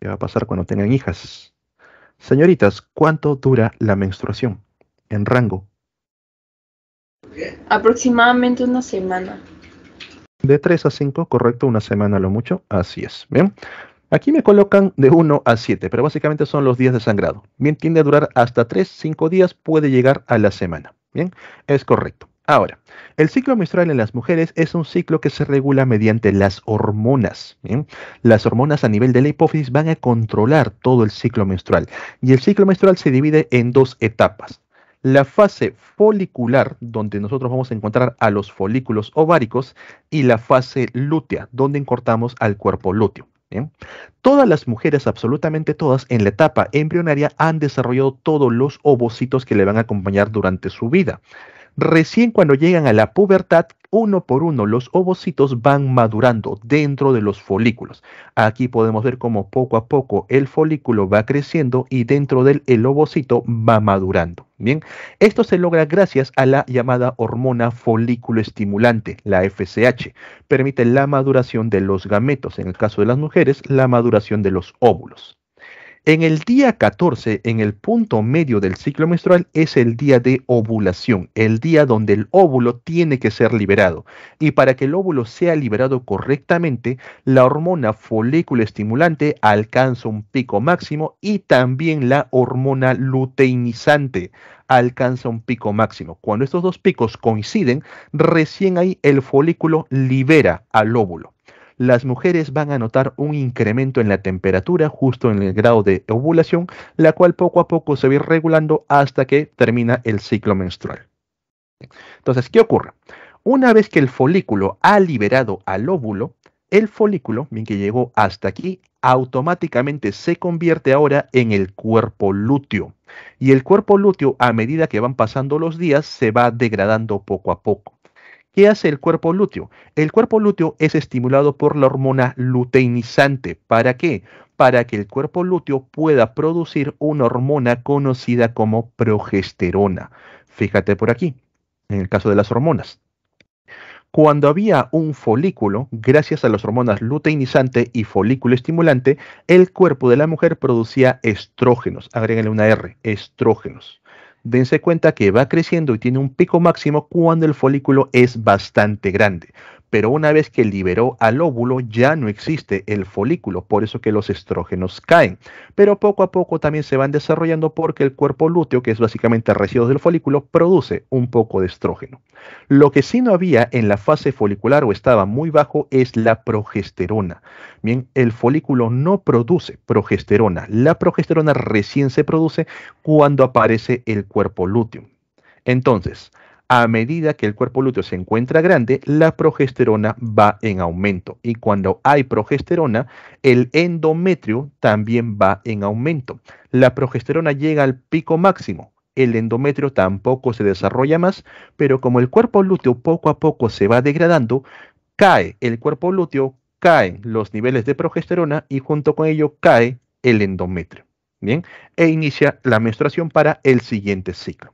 ¿Qué va a pasar cuando tengan hijas? Señoritas, ¿cuánto dura la menstruación? En rango. Aproximadamente una semana. De 3 a 5, correcto, una semana lo mucho. Así es. Bien. Aquí me colocan de 1 a 7, pero básicamente son los días de sangrado. Bien, tiende a durar hasta 3, 5 días, puede llegar a la semana. Bien, es correcto. Ahora, el ciclo menstrual en las mujeres es un ciclo que se regula mediante las hormonas. Las hormonas a nivel de la hipófisis van a controlar todo el ciclo menstrual. Y el ciclo menstrual se divide en dos etapas. La fase folicular, donde nosotros vamos a encontrar a los folículos ováricos, y la fase lútea, donde encortamos al cuerpo lúteo. Todas las mujeres, absolutamente todas, en la etapa embrionaria han desarrollado todos los ovocitos que le van a acompañar durante su vida. Recién cuando llegan a la pubertad, uno por uno los ovocitos van madurando dentro de los folículos. Aquí podemos ver cómo poco a poco el folículo va creciendo y dentro del el ovocito va madurando. Bien, esto se logra gracias a la llamada hormona folículo estimulante, la FSH. Permite la maduración de los gametos, en el caso de las mujeres, la maduración de los óvulos. En el día 14, en el punto medio del ciclo menstrual, es el día de ovulación, el día donde el óvulo tiene que ser liberado. Y para que el óvulo sea liberado correctamente, la hormona folículo estimulante alcanza un pico máximo y también la hormona luteinizante alcanza un pico máximo. Cuando estos dos picos coinciden, recién ahí el folículo libera al óvulo las mujeres van a notar un incremento en la temperatura justo en el grado de ovulación, la cual poco a poco se va ir regulando hasta que termina el ciclo menstrual. Entonces, ¿qué ocurre? Una vez que el folículo ha liberado al óvulo, el folículo, bien que llegó hasta aquí, automáticamente se convierte ahora en el cuerpo lúteo. Y el cuerpo lúteo, a medida que van pasando los días, se va degradando poco a poco. ¿Qué hace el cuerpo lúteo? El cuerpo lúteo es estimulado por la hormona luteinizante. ¿Para qué? Para que el cuerpo lúteo pueda producir una hormona conocida como progesterona. Fíjate por aquí, en el caso de las hormonas. Cuando había un folículo, gracias a las hormonas luteinizante y folículo estimulante, el cuerpo de la mujer producía estrógenos. Agréguenle una R, estrógenos dense cuenta que va creciendo y tiene un pico máximo cuando el folículo es bastante grande pero una vez que liberó al óvulo ya no existe el folículo, por eso que los estrógenos caen. Pero poco a poco también se van desarrollando porque el cuerpo lúteo, que es básicamente residuos del folículo, produce un poco de estrógeno. Lo que sí no había en la fase folicular o estaba muy bajo es la progesterona. Bien, el folículo no produce progesterona. La progesterona recién se produce cuando aparece el cuerpo lúteo. Entonces, a medida que el cuerpo lúteo se encuentra grande, la progesterona va en aumento. Y cuando hay progesterona, el endometrio también va en aumento. La progesterona llega al pico máximo. El endometrio tampoco se desarrolla más, pero como el cuerpo lúteo poco a poco se va degradando, cae el cuerpo lúteo, caen los niveles de progesterona y junto con ello cae el endometrio. Bien, e inicia la menstruación para el siguiente ciclo.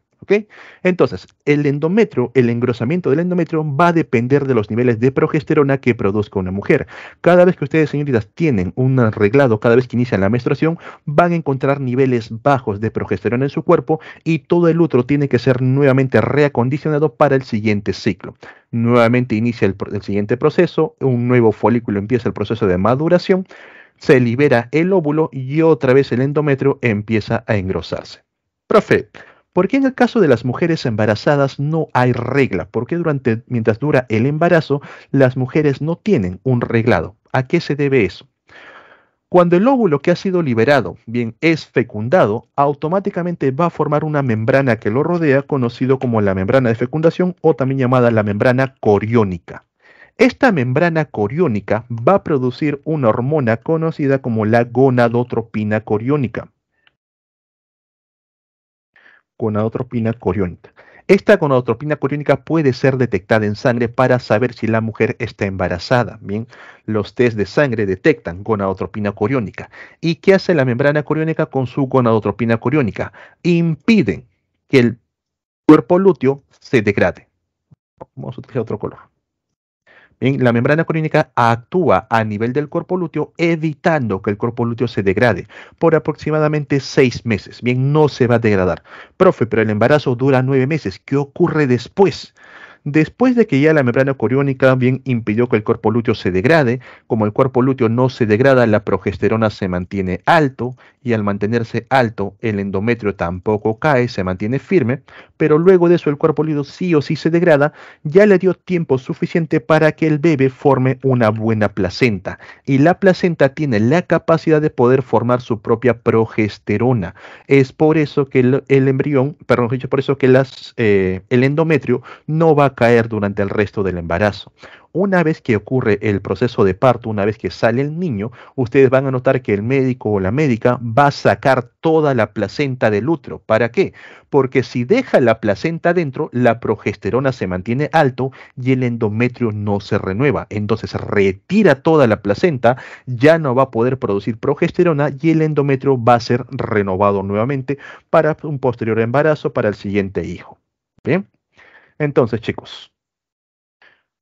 Entonces, el endometrio, el engrosamiento del endometrio va a depender de los niveles de progesterona que produzca una mujer. Cada vez que ustedes, señoritas, tienen un arreglado, cada vez que inician la menstruación, van a encontrar niveles bajos de progesterona en su cuerpo y todo el útero tiene que ser nuevamente reacondicionado para el siguiente ciclo. Nuevamente inicia el, el siguiente proceso, un nuevo folículo empieza el proceso de maduración, se libera el óvulo y otra vez el endometrio empieza a engrosarse. Profe, ¿Por qué en el caso de las mujeres embarazadas no hay regla? ¿Por qué durante, mientras dura el embarazo las mujeres no tienen un reglado? ¿A qué se debe eso? Cuando el óvulo que ha sido liberado, bien, es fecundado, automáticamente va a formar una membrana que lo rodea, conocido como la membrana de fecundación o también llamada la membrana coriónica. Esta membrana coriónica va a producir una hormona conocida como la gonadotropina coriónica gonadotropina coriónica. Esta gonadotropina coriónica puede ser detectada en sangre para saber si la mujer está embarazada. Bien, los test de sangre detectan gonadotropina coriónica. ¿Y qué hace la membrana coriónica con su gonadotropina coriónica? Impiden que el cuerpo lúteo se degrade. Vamos a utilizar otro color. Bien, la membrana coriónica actúa a nivel del cuerpo lúteo evitando que el cuerpo lúteo se degrade por aproximadamente seis meses. Bien, no se va a degradar. Profe, pero el embarazo dura nueve meses. ¿Qué ocurre después? Después de que ya la membrana coriónica bien impidió que el cuerpo lúteo se degrade, como el cuerpo lúteo no se degrada, la progesterona se mantiene alto y al mantenerse alto el endometrio tampoco cae, se mantiene firme, pero luego de eso el cuerpo lúteo sí o sí se degrada, ya le dio tiempo suficiente para que el bebé forme una buena placenta y la placenta tiene la capacidad de poder formar su propia progesterona. Es por eso que el, embrión, perdón, por eso que eh, el endometrio no va a caer durante el resto del embarazo. Una vez que ocurre el proceso de parto, una vez que sale el niño, ustedes van a notar que el médico o la médica va a sacar toda la placenta del útero. ¿Para qué? Porque si deja la placenta dentro, la progesterona se mantiene alto y el endometrio no se renueva. Entonces retira toda la placenta, ya no va a poder producir progesterona y el endometrio va a ser renovado nuevamente para un posterior embarazo para el siguiente hijo. ¿Bien? Entonces, chicos,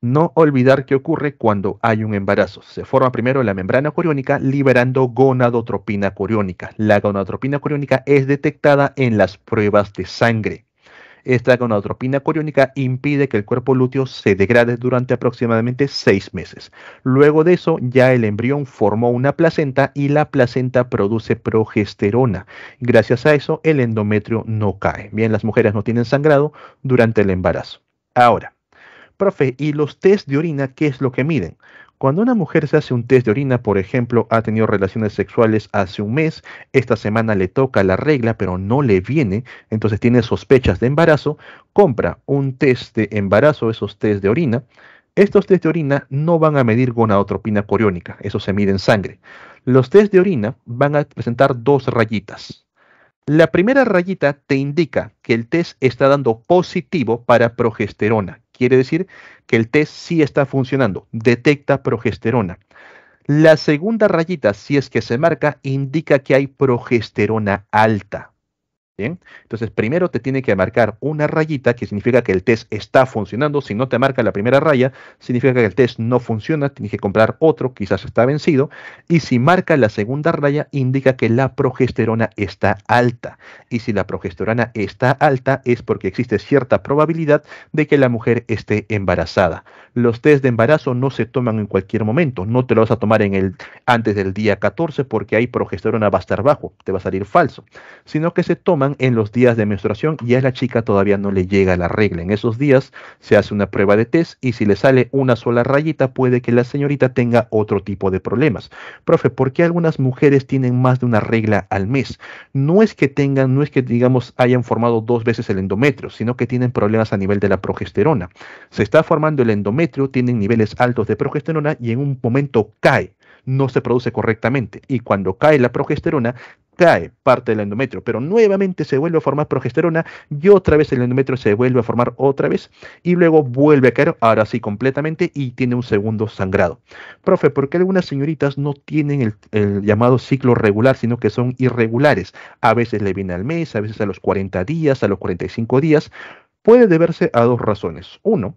no olvidar qué ocurre cuando hay un embarazo. Se forma primero la membrana coriónica liberando gonadotropina coriónica. La gonadotropina coriónica es detectada en las pruebas de sangre. Esta gonadotropina coriónica impide que el cuerpo lúteo se degrade durante aproximadamente seis meses. Luego de eso, ya el embrión formó una placenta y la placenta produce progesterona. Gracias a eso, el endometrio no cae. Bien, las mujeres no tienen sangrado durante el embarazo. Ahora, profe, ¿y los test de orina qué es lo que miden? Cuando una mujer se hace un test de orina, por ejemplo, ha tenido relaciones sexuales hace un mes, esta semana le toca la regla, pero no le viene, entonces tiene sospechas de embarazo, compra un test de embarazo, esos test de orina. Estos test de orina no van a medir gonadotropina coriónica, eso se mide en sangre. Los test de orina van a presentar dos rayitas. La primera rayita te indica que el test está dando positivo para progesterona, Quiere decir que el test sí está funcionando, detecta progesterona. La segunda rayita, si es que se marca, indica que hay progesterona alta entonces primero te tiene que marcar una rayita, que significa que el test está funcionando. Si no te marca la primera raya, significa que el test no funciona, tienes que comprar otro, quizás está vencido. Y si marca la segunda raya, indica que la progesterona está alta. Y si la progesterona está alta, es porque existe cierta probabilidad de que la mujer esté embarazada. Los test de embarazo no se toman en cualquier momento, no te lo vas a tomar antes del día 14 porque ahí progesterona va a estar bajo, te va a salir falso, sino que se toma en los días de menstruación y a la chica todavía no le llega la regla. En esos días se hace una prueba de test y si le sale una sola rayita puede que la señorita tenga otro tipo de problemas. Profe, ¿por qué algunas mujeres tienen más de una regla al mes? No es que tengan, no es que digamos hayan formado dos veces el endometrio, sino que tienen problemas a nivel de la progesterona. Se está formando el endometrio, tienen niveles altos de progesterona y en un momento cae no se produce correctamente. Y cuando cae la progesterona, cae parte del endometrio, pero nuevamente se vuelve a formar progesterona y otra vez el endometrio se vuelve a formar otra vez y luego vuelve a caer, ahora sí completamente, y tiene un segundo sangrado. Profe, ¿por qué algunas señoritas no tienen el, el llamado ciclo regular, sino que son irregulares? A veces le viene al mes, a veces a los 40 días, a los 45 días. Puede deberse a dos razones. Uno,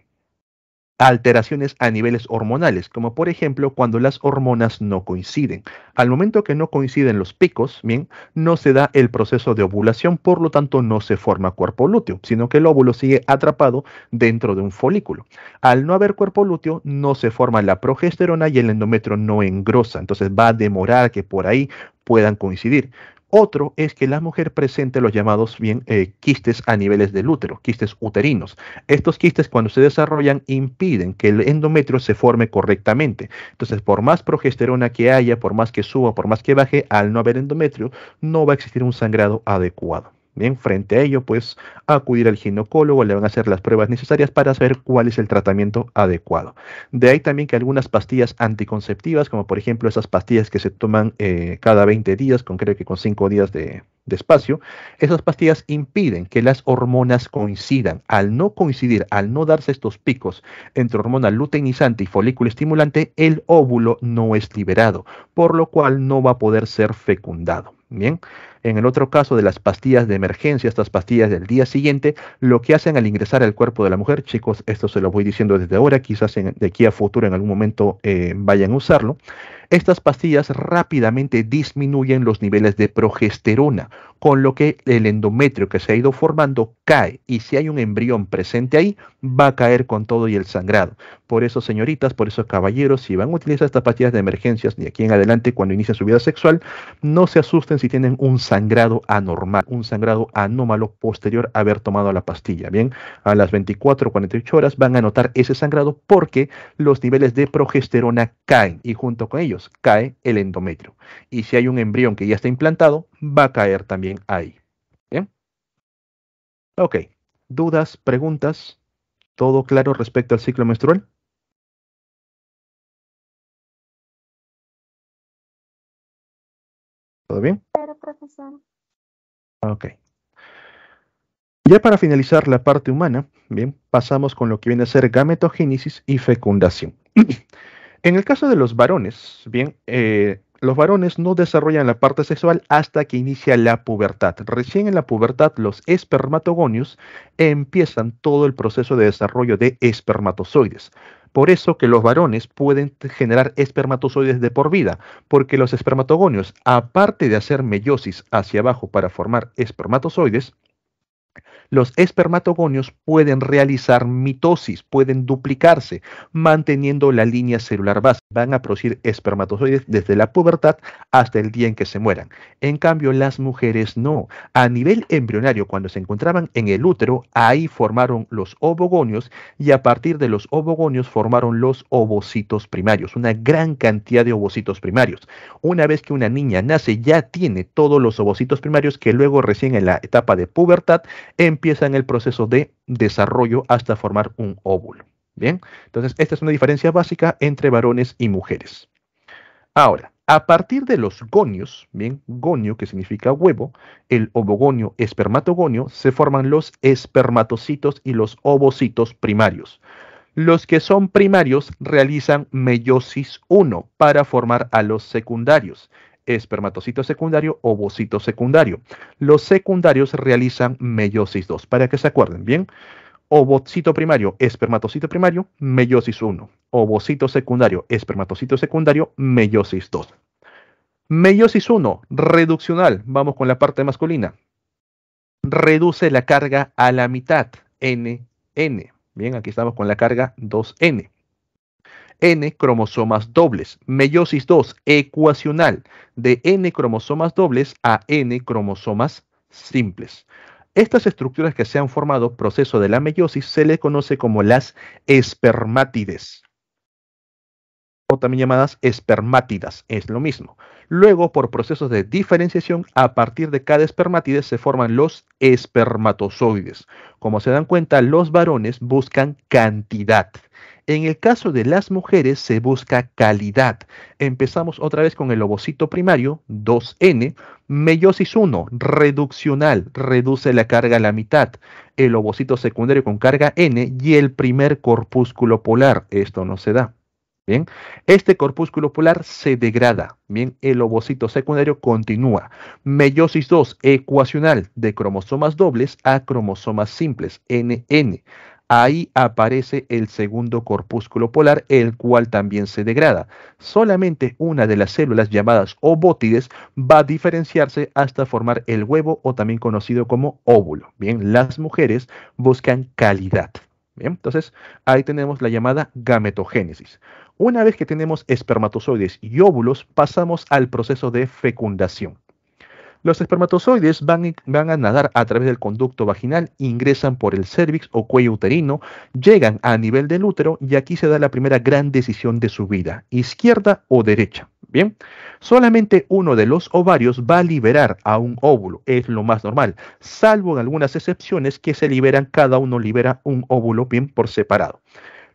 alteraciones a niveles hormonales, como por ejemplo cuando las hormonas no coinciden. Al momento que no coinciden los picos, bien, no se da el proceso de ovulación, por lo tanto no se forma cuerpo lúteo, sino que el óvulo sigue atrapado dentro de un folículo. Al no haber cuerpo lúteo, no se forma la progesterona y el endometrio no engrosa, entonces va a demorar que por ahí puedan coincidir. Otro es que la mujer presente los llamados bien eh, quistes a niveles del útero, quistes uterinos. Estos quistes cuando se desarrollan impiden que el endometrio se forme correctamente. Entonces, por más progesterona que haya, por más que suba, por más que baje, al no haber endometrio, no va a existir un sangrado adecuado frente a ello, pues acudir al ginecólogo, le van a hacer las pruebas necesarias para saber cuál es el tratamiento adecuado. De ahí también que algunas pastillas anticonceptivas, como por ejemplo esas pastillas que se toman eh, cada 20 días, con creo que con 5 días de, de espacio, esas pastillas impiden que las hormonas coincidan. Al no coincidir, al no darse estos picos entre hormona luteinizante y folículo estimulante, el óvulo no es liberado, por lo cual no va a poder ser fecundado. Bien, en el otro caso de las pastillas de emergencia, estas pastillas del día siguiente, lo que hacen al ingresar al cuerpo de la mujer, chicos, esto se lo voy diciendo desde ahora, quizás de aquí a futuro en algún momento eh, vayan a usarlo, estas pastillas rápidamente disminuyen los niveles de progesterona, con lo que el endometrio que se ha ido formando cae y si hay un embrión presente ahí, va a caer con todo y el sangrado. Por eso, señoritas, por eso, caballeros, si van a utilizar estas pastillas de emergencias ni aquí en adelante cuando inician su vida sexual, no se asusten si tienen un sangrado anormal, un sangrado anómalo posterior a haber tomado la pastilla. Bien, a las 24 48 horas van a notar ese sangrado porque los niveles de progesterona caen y junto con ellos cae el endometrio. Y si hay un embrión que ya está implantado, va a caer también ahí. Bien. Ok. ¿Dudas, preguntas? ¿Todo claro respecto al ciclo menstrual? ¿Todo bien? profesor. Ok. Ya para finalizar la parte humana, bien, pasamos con lo que viene a ser gametogénesis y fecundación. en el caso de los varones, bien, eh, los varones no desarrollan la parte sexual hasta que inicia la pubertad. Recién en la pubertad, los espermatogonios empiezan todo el proceso de desarrollo de espermatozoides. Por eso que los varones pueden generar espermatozoides de por vida, porque los espermatogonios, aparte de hacer meiosis hacia abajo para formar espermatozoides, los espermatogonios pueden realizar mitosis, pueden duplicarse, manteniendo la línea celular base. Van a producir espermatozoides desde la pubertad hasta el día en que se mueran. En cambio, las mujeres no. A nivel embrionario, cuando se encontraban en el útero, ahí formaron los ovogonios y a partir de los ovogonios formaron los ovocitos primarios, una gran cantidad de ovocitos primarios. Una vez que una niña nace, ya tiene todos los ovocitos primarios que luego recién en la etapa de pubertad empiezan el proceso de desarrollo hasta formar un óvulo. Bien, entonces esta es una diferencia básica entre varones y mujeres. Ahora, a partir de los gonios, bien, gonio que significa huevo, el ovogonio, espermatogonio, se forman los espermatocitos y los ovocitos primarios. Los que son primarios realizan meiosis 1 para formar a los secundarios espermatocito secundario, ovocito secundario. Los secundarios realizan meiosis 2, para que se acuerden, ¿bien? Ovocito primario, espermatocito primario, meiosis 1. Ovocito secundario, espermatocito secundario, meiosis 2. Meiosis 1, reduccional. Vamos con la parte masculina. Reduce la carga a la mitad, N, N. Bien, aquí estamos con la carga 2N. N cromosomas dobles. Meiosis 2, ecuacional, de N cromosomas dobles a N cromosomas simples. Estas estructuras que se han formado proceso de la meiosis se le conoce como las espermátides o también llamadas espermátidas, es lo mismo. Luego, por procesos de diferenciación, a partir de cada espermátide se forman los espermatozoides. Como se dan cuenta, los varones buscan cantidad. En el caso de las mujeres se busca calidad. Empezamos otra vez con el ovocito primario, 2N, meiosis 1, reduccional, reduce la carga a la mitad. El ovocito secundario con carga N y el primer corpúsculo polar. Esto no se da. Bien, este corpúsculo polar se degrada. Bien, el ovocito secundario continúa. Meiosis 2, ecuacional, de cromosomas dobles a cromosomas simples, NN ahí aparece el segundo corpúsculo polar, el cual también se degrada. Solamente una de las células llamadas ovótides va a diferenciarse hasta formar el huevo o también conocido como óvulo. Bien, las mujeres buscan calidad. Bien, entonces ahí tenemos la llamada gametogénesis. Una vez que tenemos espermatozoides y óvulos, pasamos al proceso de fecundación. Los espermatozoides van, a nadar a través del conducto vaginal, ingresan por el cérvix o cuello uterino, llegan a nivel del útero y aquí se da la primera gran decisión de su vida, izquierda o derecha. Bien, solamente uno de los ovarios va a liberar a un óvulo, es lo más normal, salvo en algunas excepciones que se liberan, cada uno libera un óvulo bien por separado.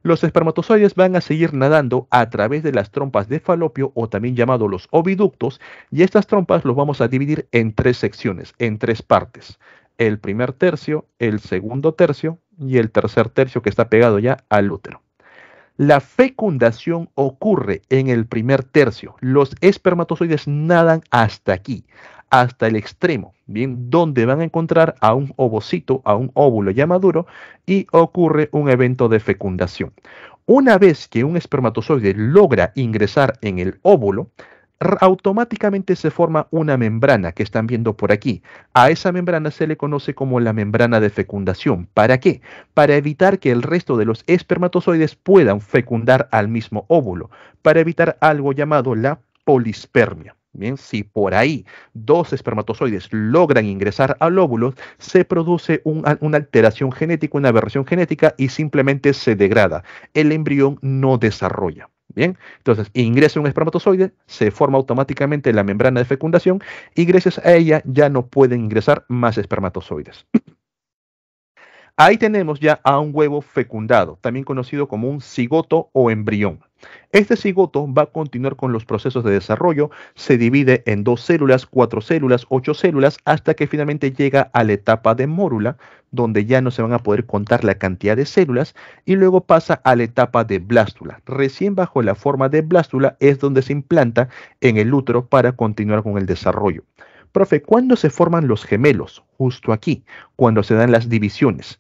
Los espermatozoides van a seguir nadando a través de las trompas de falopio o también llamados los oviductos y estas trompas los vamos a dividir en tres secciones, en tres partes. El primer tercio, el segundo tercio y el tercer tercio que está pegado ya al útero. La fecundación ocurre en el primer tercio. Los espermatozoides nadan hasta aquí hasta el extremo, bien, donde van a encontrar a un ovocito, a un óvulo ya maduro y ocurre un evento de fecundación. Una vez que un espermatozoide logra ingresar en el óvulo, automáticamente se forma una membrana que están viendo por aquí. A esa membrana se le conoce como la membrana de fecundación. ¿Para qué? Para evitar que el resto de los espermatozoides puedan fecundar al mismo óvulo, para evitar algo llamado la polispermia. Bien, si por ahí dos espermatozoides logran ingresar al óvulo, se produce una alteración genética, una aberración genética y simplemente se degrada. El embrión no desarrolla. Bien, entonces ingresa un espermatozoide, se forma automáticamente la membrana de fecundación y gracias a ella ya no pueden ingresar más espermatozoides. Ahí tenemos ya a un huevo fecundado, también conocido como un cigoto o embrión. Este cigoto va a continuar con los procesos de desarrollo, se divide en dos células, cuatro células, ocho células, hasta que finalmente llega a la etapa de mórula, donde ya no se van a poder contar la cantidad de células, y luego pasa a la etapa de blástula. Recién bajo la forma de blástula es donde se implanta en el útero para continuar con el desarrollo. Profe, ¿cuándo se forman los gemelos? Justo aquí, cuando se dan las divisiones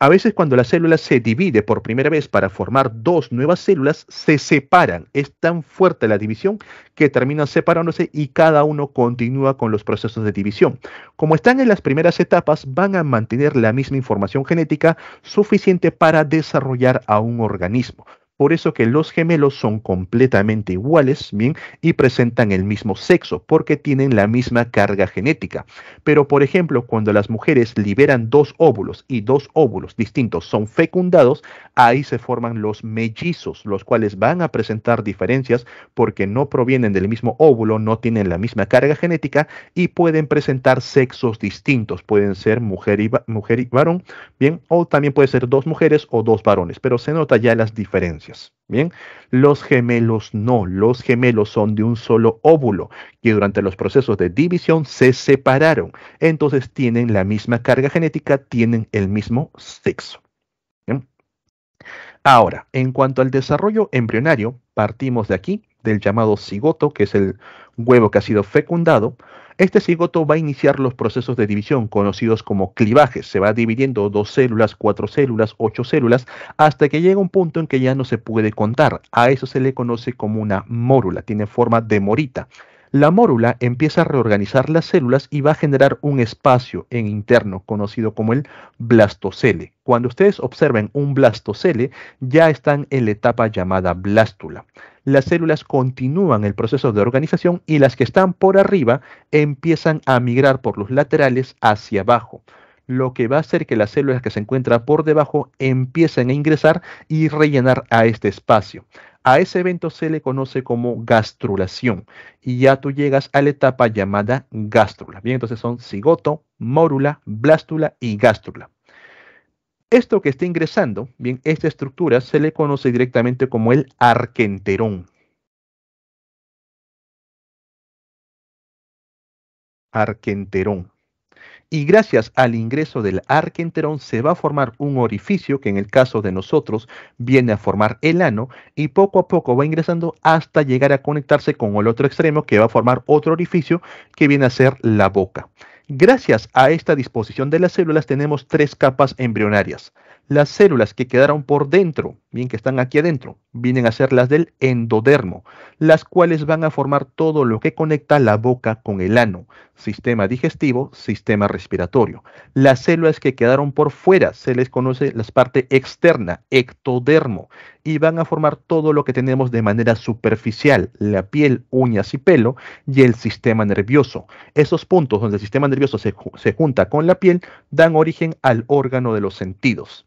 a veces cuando la célula se divide por primera vez para formar dos nuevas células, se separan. Es tan fuerte la división que terminan separándose y cada uno continúa con los procesos de división. Como están en las primeras etapas, van a mantener la misma información genética suficiente para desarrollar a un organismo. Por eso que los gemelos son completamente iguales, bien, y presentan el mismo sexo, porque tienen la misma carga genética. Pero, por ejemplo, cuando las mujeres liberan dos óvulos y dos óvulos distintos son fecundados, ahí se forman los mellizos, los cuales van a presentar diferencias porque no provienen del mismo óvulo, no tienen la misma carga genética y pueden presentar sexos distintos. Pueden ser mujer y, mujer y varón, bien, o también puede ser dos mujeres o dos varones, pero se nota ya las diferencias. Bien, los gemelos no, los gemelos son de un solo óvulo que durante los procesos de división se separaron, entonces tienen la misma carga genética, tienen el mismo sexo. Ahora, en cuanto al desarrollo embrionario, partimos de aquí, del llamado cigoto, que es el huevo que ha sido fecundado, este cigoto va a iniciar los procesos de división conocidos como clivajes. Se va dividiendo dos células, cuatro células, ocho células, hasta que llega un punto en que ya no se puede contar. A eso se le conoce como una mórula, tiene forma de morita. La mórula empieza a reorganizar las células y va a generar un espacio en interno conocido como el blastocele. Cuando ustedes observen un blastocele, ya están en la etapa llamada blástula las células continúan el proceso de organización y las que están por arriba empiezan a migrar por los laterales hacia abajo lo que va a hacer que las células que se encuentran por debajo empiecen a ingresar y rellenar a este espacio. A ese evento se le conoce como gastrulación y ya tú llegas a la etapa llamada gástrula. Bien, entonces son cigoto, mórula, blástula y gástrula. Esto que está ingresando, bien, esta estructura se le conoce directamente como el arquenterón. Arquenterón. Y gracias al ingreso del arquenterón se va a formar un orificio que en el caso de nosotros viene a formar el ano y poco a poco va ingresando hasta llegar a conectarse con el otro extremo que va a formar otro orificio que viene a ser la boca. Gracias a esta disposición de las células tenemos tres capas embrionarias, las células que quedaron por dentro, bien que están aquí adentro, vienen a ser las del endodermo, las cuales van a formar todo lo que conecta la boca con el ano, sistema digestivo, sistema respiratorio. Las células que quedaron por fuera se les conoce la parte externa, ectodermo, y van a formar todo lo que tenemos de manera superficial, la piel, uñas y pelo, y el sistema nervioso. Esos puntos donde el sistema nervioso se, se junta con la piel dan origen al órgano de los sentidos.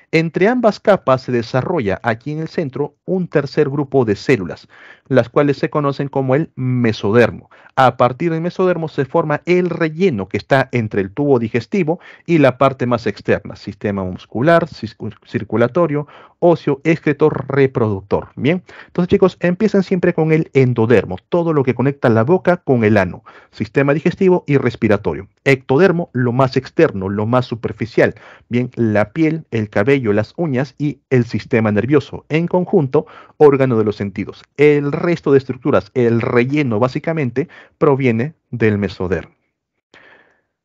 Entre ambas capas se desarrolla aquí en el centro un tercer grupo de células, las cuales se conocen como el mesodermo. A partir del mesodermo se forma el relleno que está entre el tubo digestivo y la parte más externa, sistema muscular, circulatorio, óseo, excretor reproductor. Bien, entonces chicos, empiezan siempre con el endodermo, todo lo que conecta la boca con el ano, sistema digestivo y respiratorio. Ectodermo, lo más externo, lo más superficial. Bien, la piel, el cabello, las uñas y el sistema nervioso. En conjunto, órgano de los sentidos. El resto de estructuras, el relleno básicamente, proviene del mesodermo.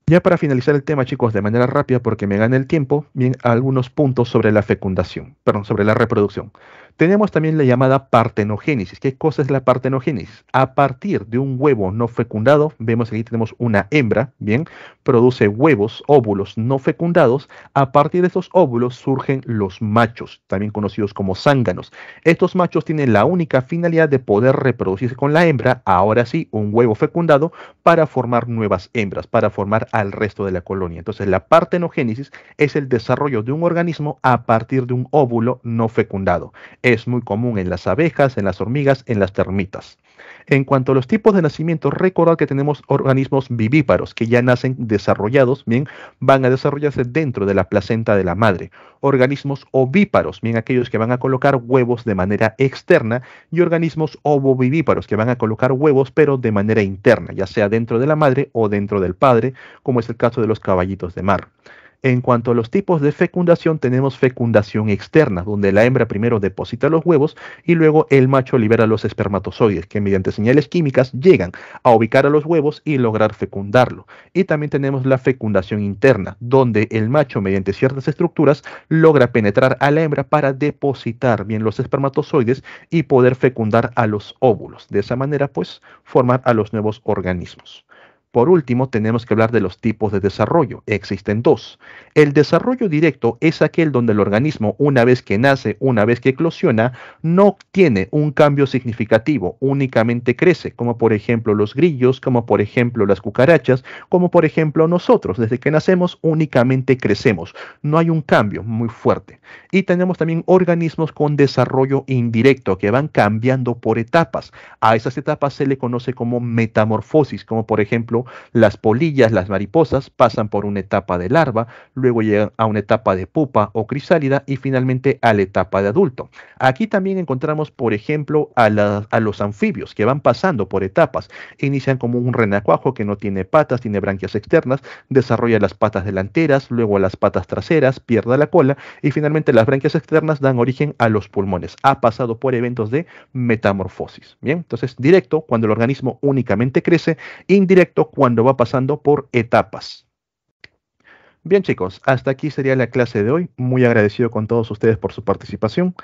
Ya para finalizar el tema, chicos, de manera rápida porque me gana el tiempo, bien algunos puntos sobre la fecundación, perdón, sobre la reproducción. Tenemos también la llamada partenogénesis. ¿Qué cosa es la partenogénesis? A partir de un huevo no fecundado, vemos aquí tenemos una hembra, bien, produce huevos, óvulos no fecundados. A partir de esos óvulos surgen los machos, también conocidos como zánganos. Estos machos tienen la única finalidad de poder reproducirse con la hembra, ahora sí, un huevo fecundado, para formar nuevas hembras, para formar al resto de la colonia. Entonces, la partenogénesis es el desarrollo de un organismo a partir de un óvulo no fecundado. Es muy común en las abejas, en las hormigas, en las termitas. En cuanto a los tipos de nacimiento, recordad que tenemos organismos vivíparos que ya nacen desarrollados, bien, van a desarrollarse dentro de la placenta de la madre. Organismos ovíparos, bien, aquellos que van a colocar huevos de manera externa. Y organismos ovovivíparos, que van a colocar huevos pero de manera interna, ya sea dentro de la madre o dentro del padre, como es el caso de los caballitos de mar. En cuanto a los tipos de fecundación, tenemos fecundación externa, donde la hembra primero deposita los huevos y luego el macho libera los espermatozoides, que mediante señales químicas llegan a ubicar a los huevos y lograr fecundarlo. Y también tenemos la fecundación interna, donde el macho mediante ciertas estructuras logra penetrar a la hembra para depositar bien los espermatozoides y poder fecundar a los óvulos. De esa manera, pues, formar a los nuevos organismos. Por último, tenemos que hablar de los tipos de desarrollo. Existen dos. El desarrollo directo es aquel donde el organismo, una vez que nace, una vez que eclosiona, no tiene un cambio significativo, únicamente crece, como por ejemplo los grillos, como por ejemplo las cucarachas, como por ejemplo nosotros. Desde que nacemos, únicamente crecemos. No hay un cambio muy fuerte. Y tenemos también organismos con desarrollo indirecto que van cambiando por etapas. A esas etapas se le conoce como metamorfosis, como por ejemplo las polillas, las mariposas pasan por una etapa de larva, luego llegan a una etapa de pupa o crisálida y finalmente a la etapa de adulto. Aquí también encontramos, por ejemplo, a, los anfibios que van pasando por etapas. Inician como un renacuajo que no tiene patas, tiene branquias externas, desarrolla las patas delanteras, luego las patas traseras, pierde la cola y finalmente las branquias externas dan origen a los pulmones. Ha pasado por eventos de metamorfosis. Bien, entonces directo cuando el organismo únicamente crece, indirecto cuando va pasando por etapas. Bien chicos, hasta aquí sería la clase de hoy. Muy agradecido con todos ustedes por su participación.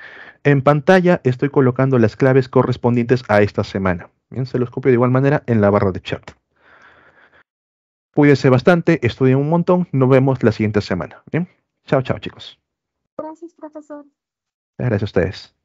En pantalla estoy colocando las claves correspondientes a esta semana. Bien, se los copio de igual manera en la barra de chat. Cuídense bastante, estudien un montón. Nos vemos la siguiente semana. Bien, chao, chao chicos. Gracias, profesor. Gracias a ustedes.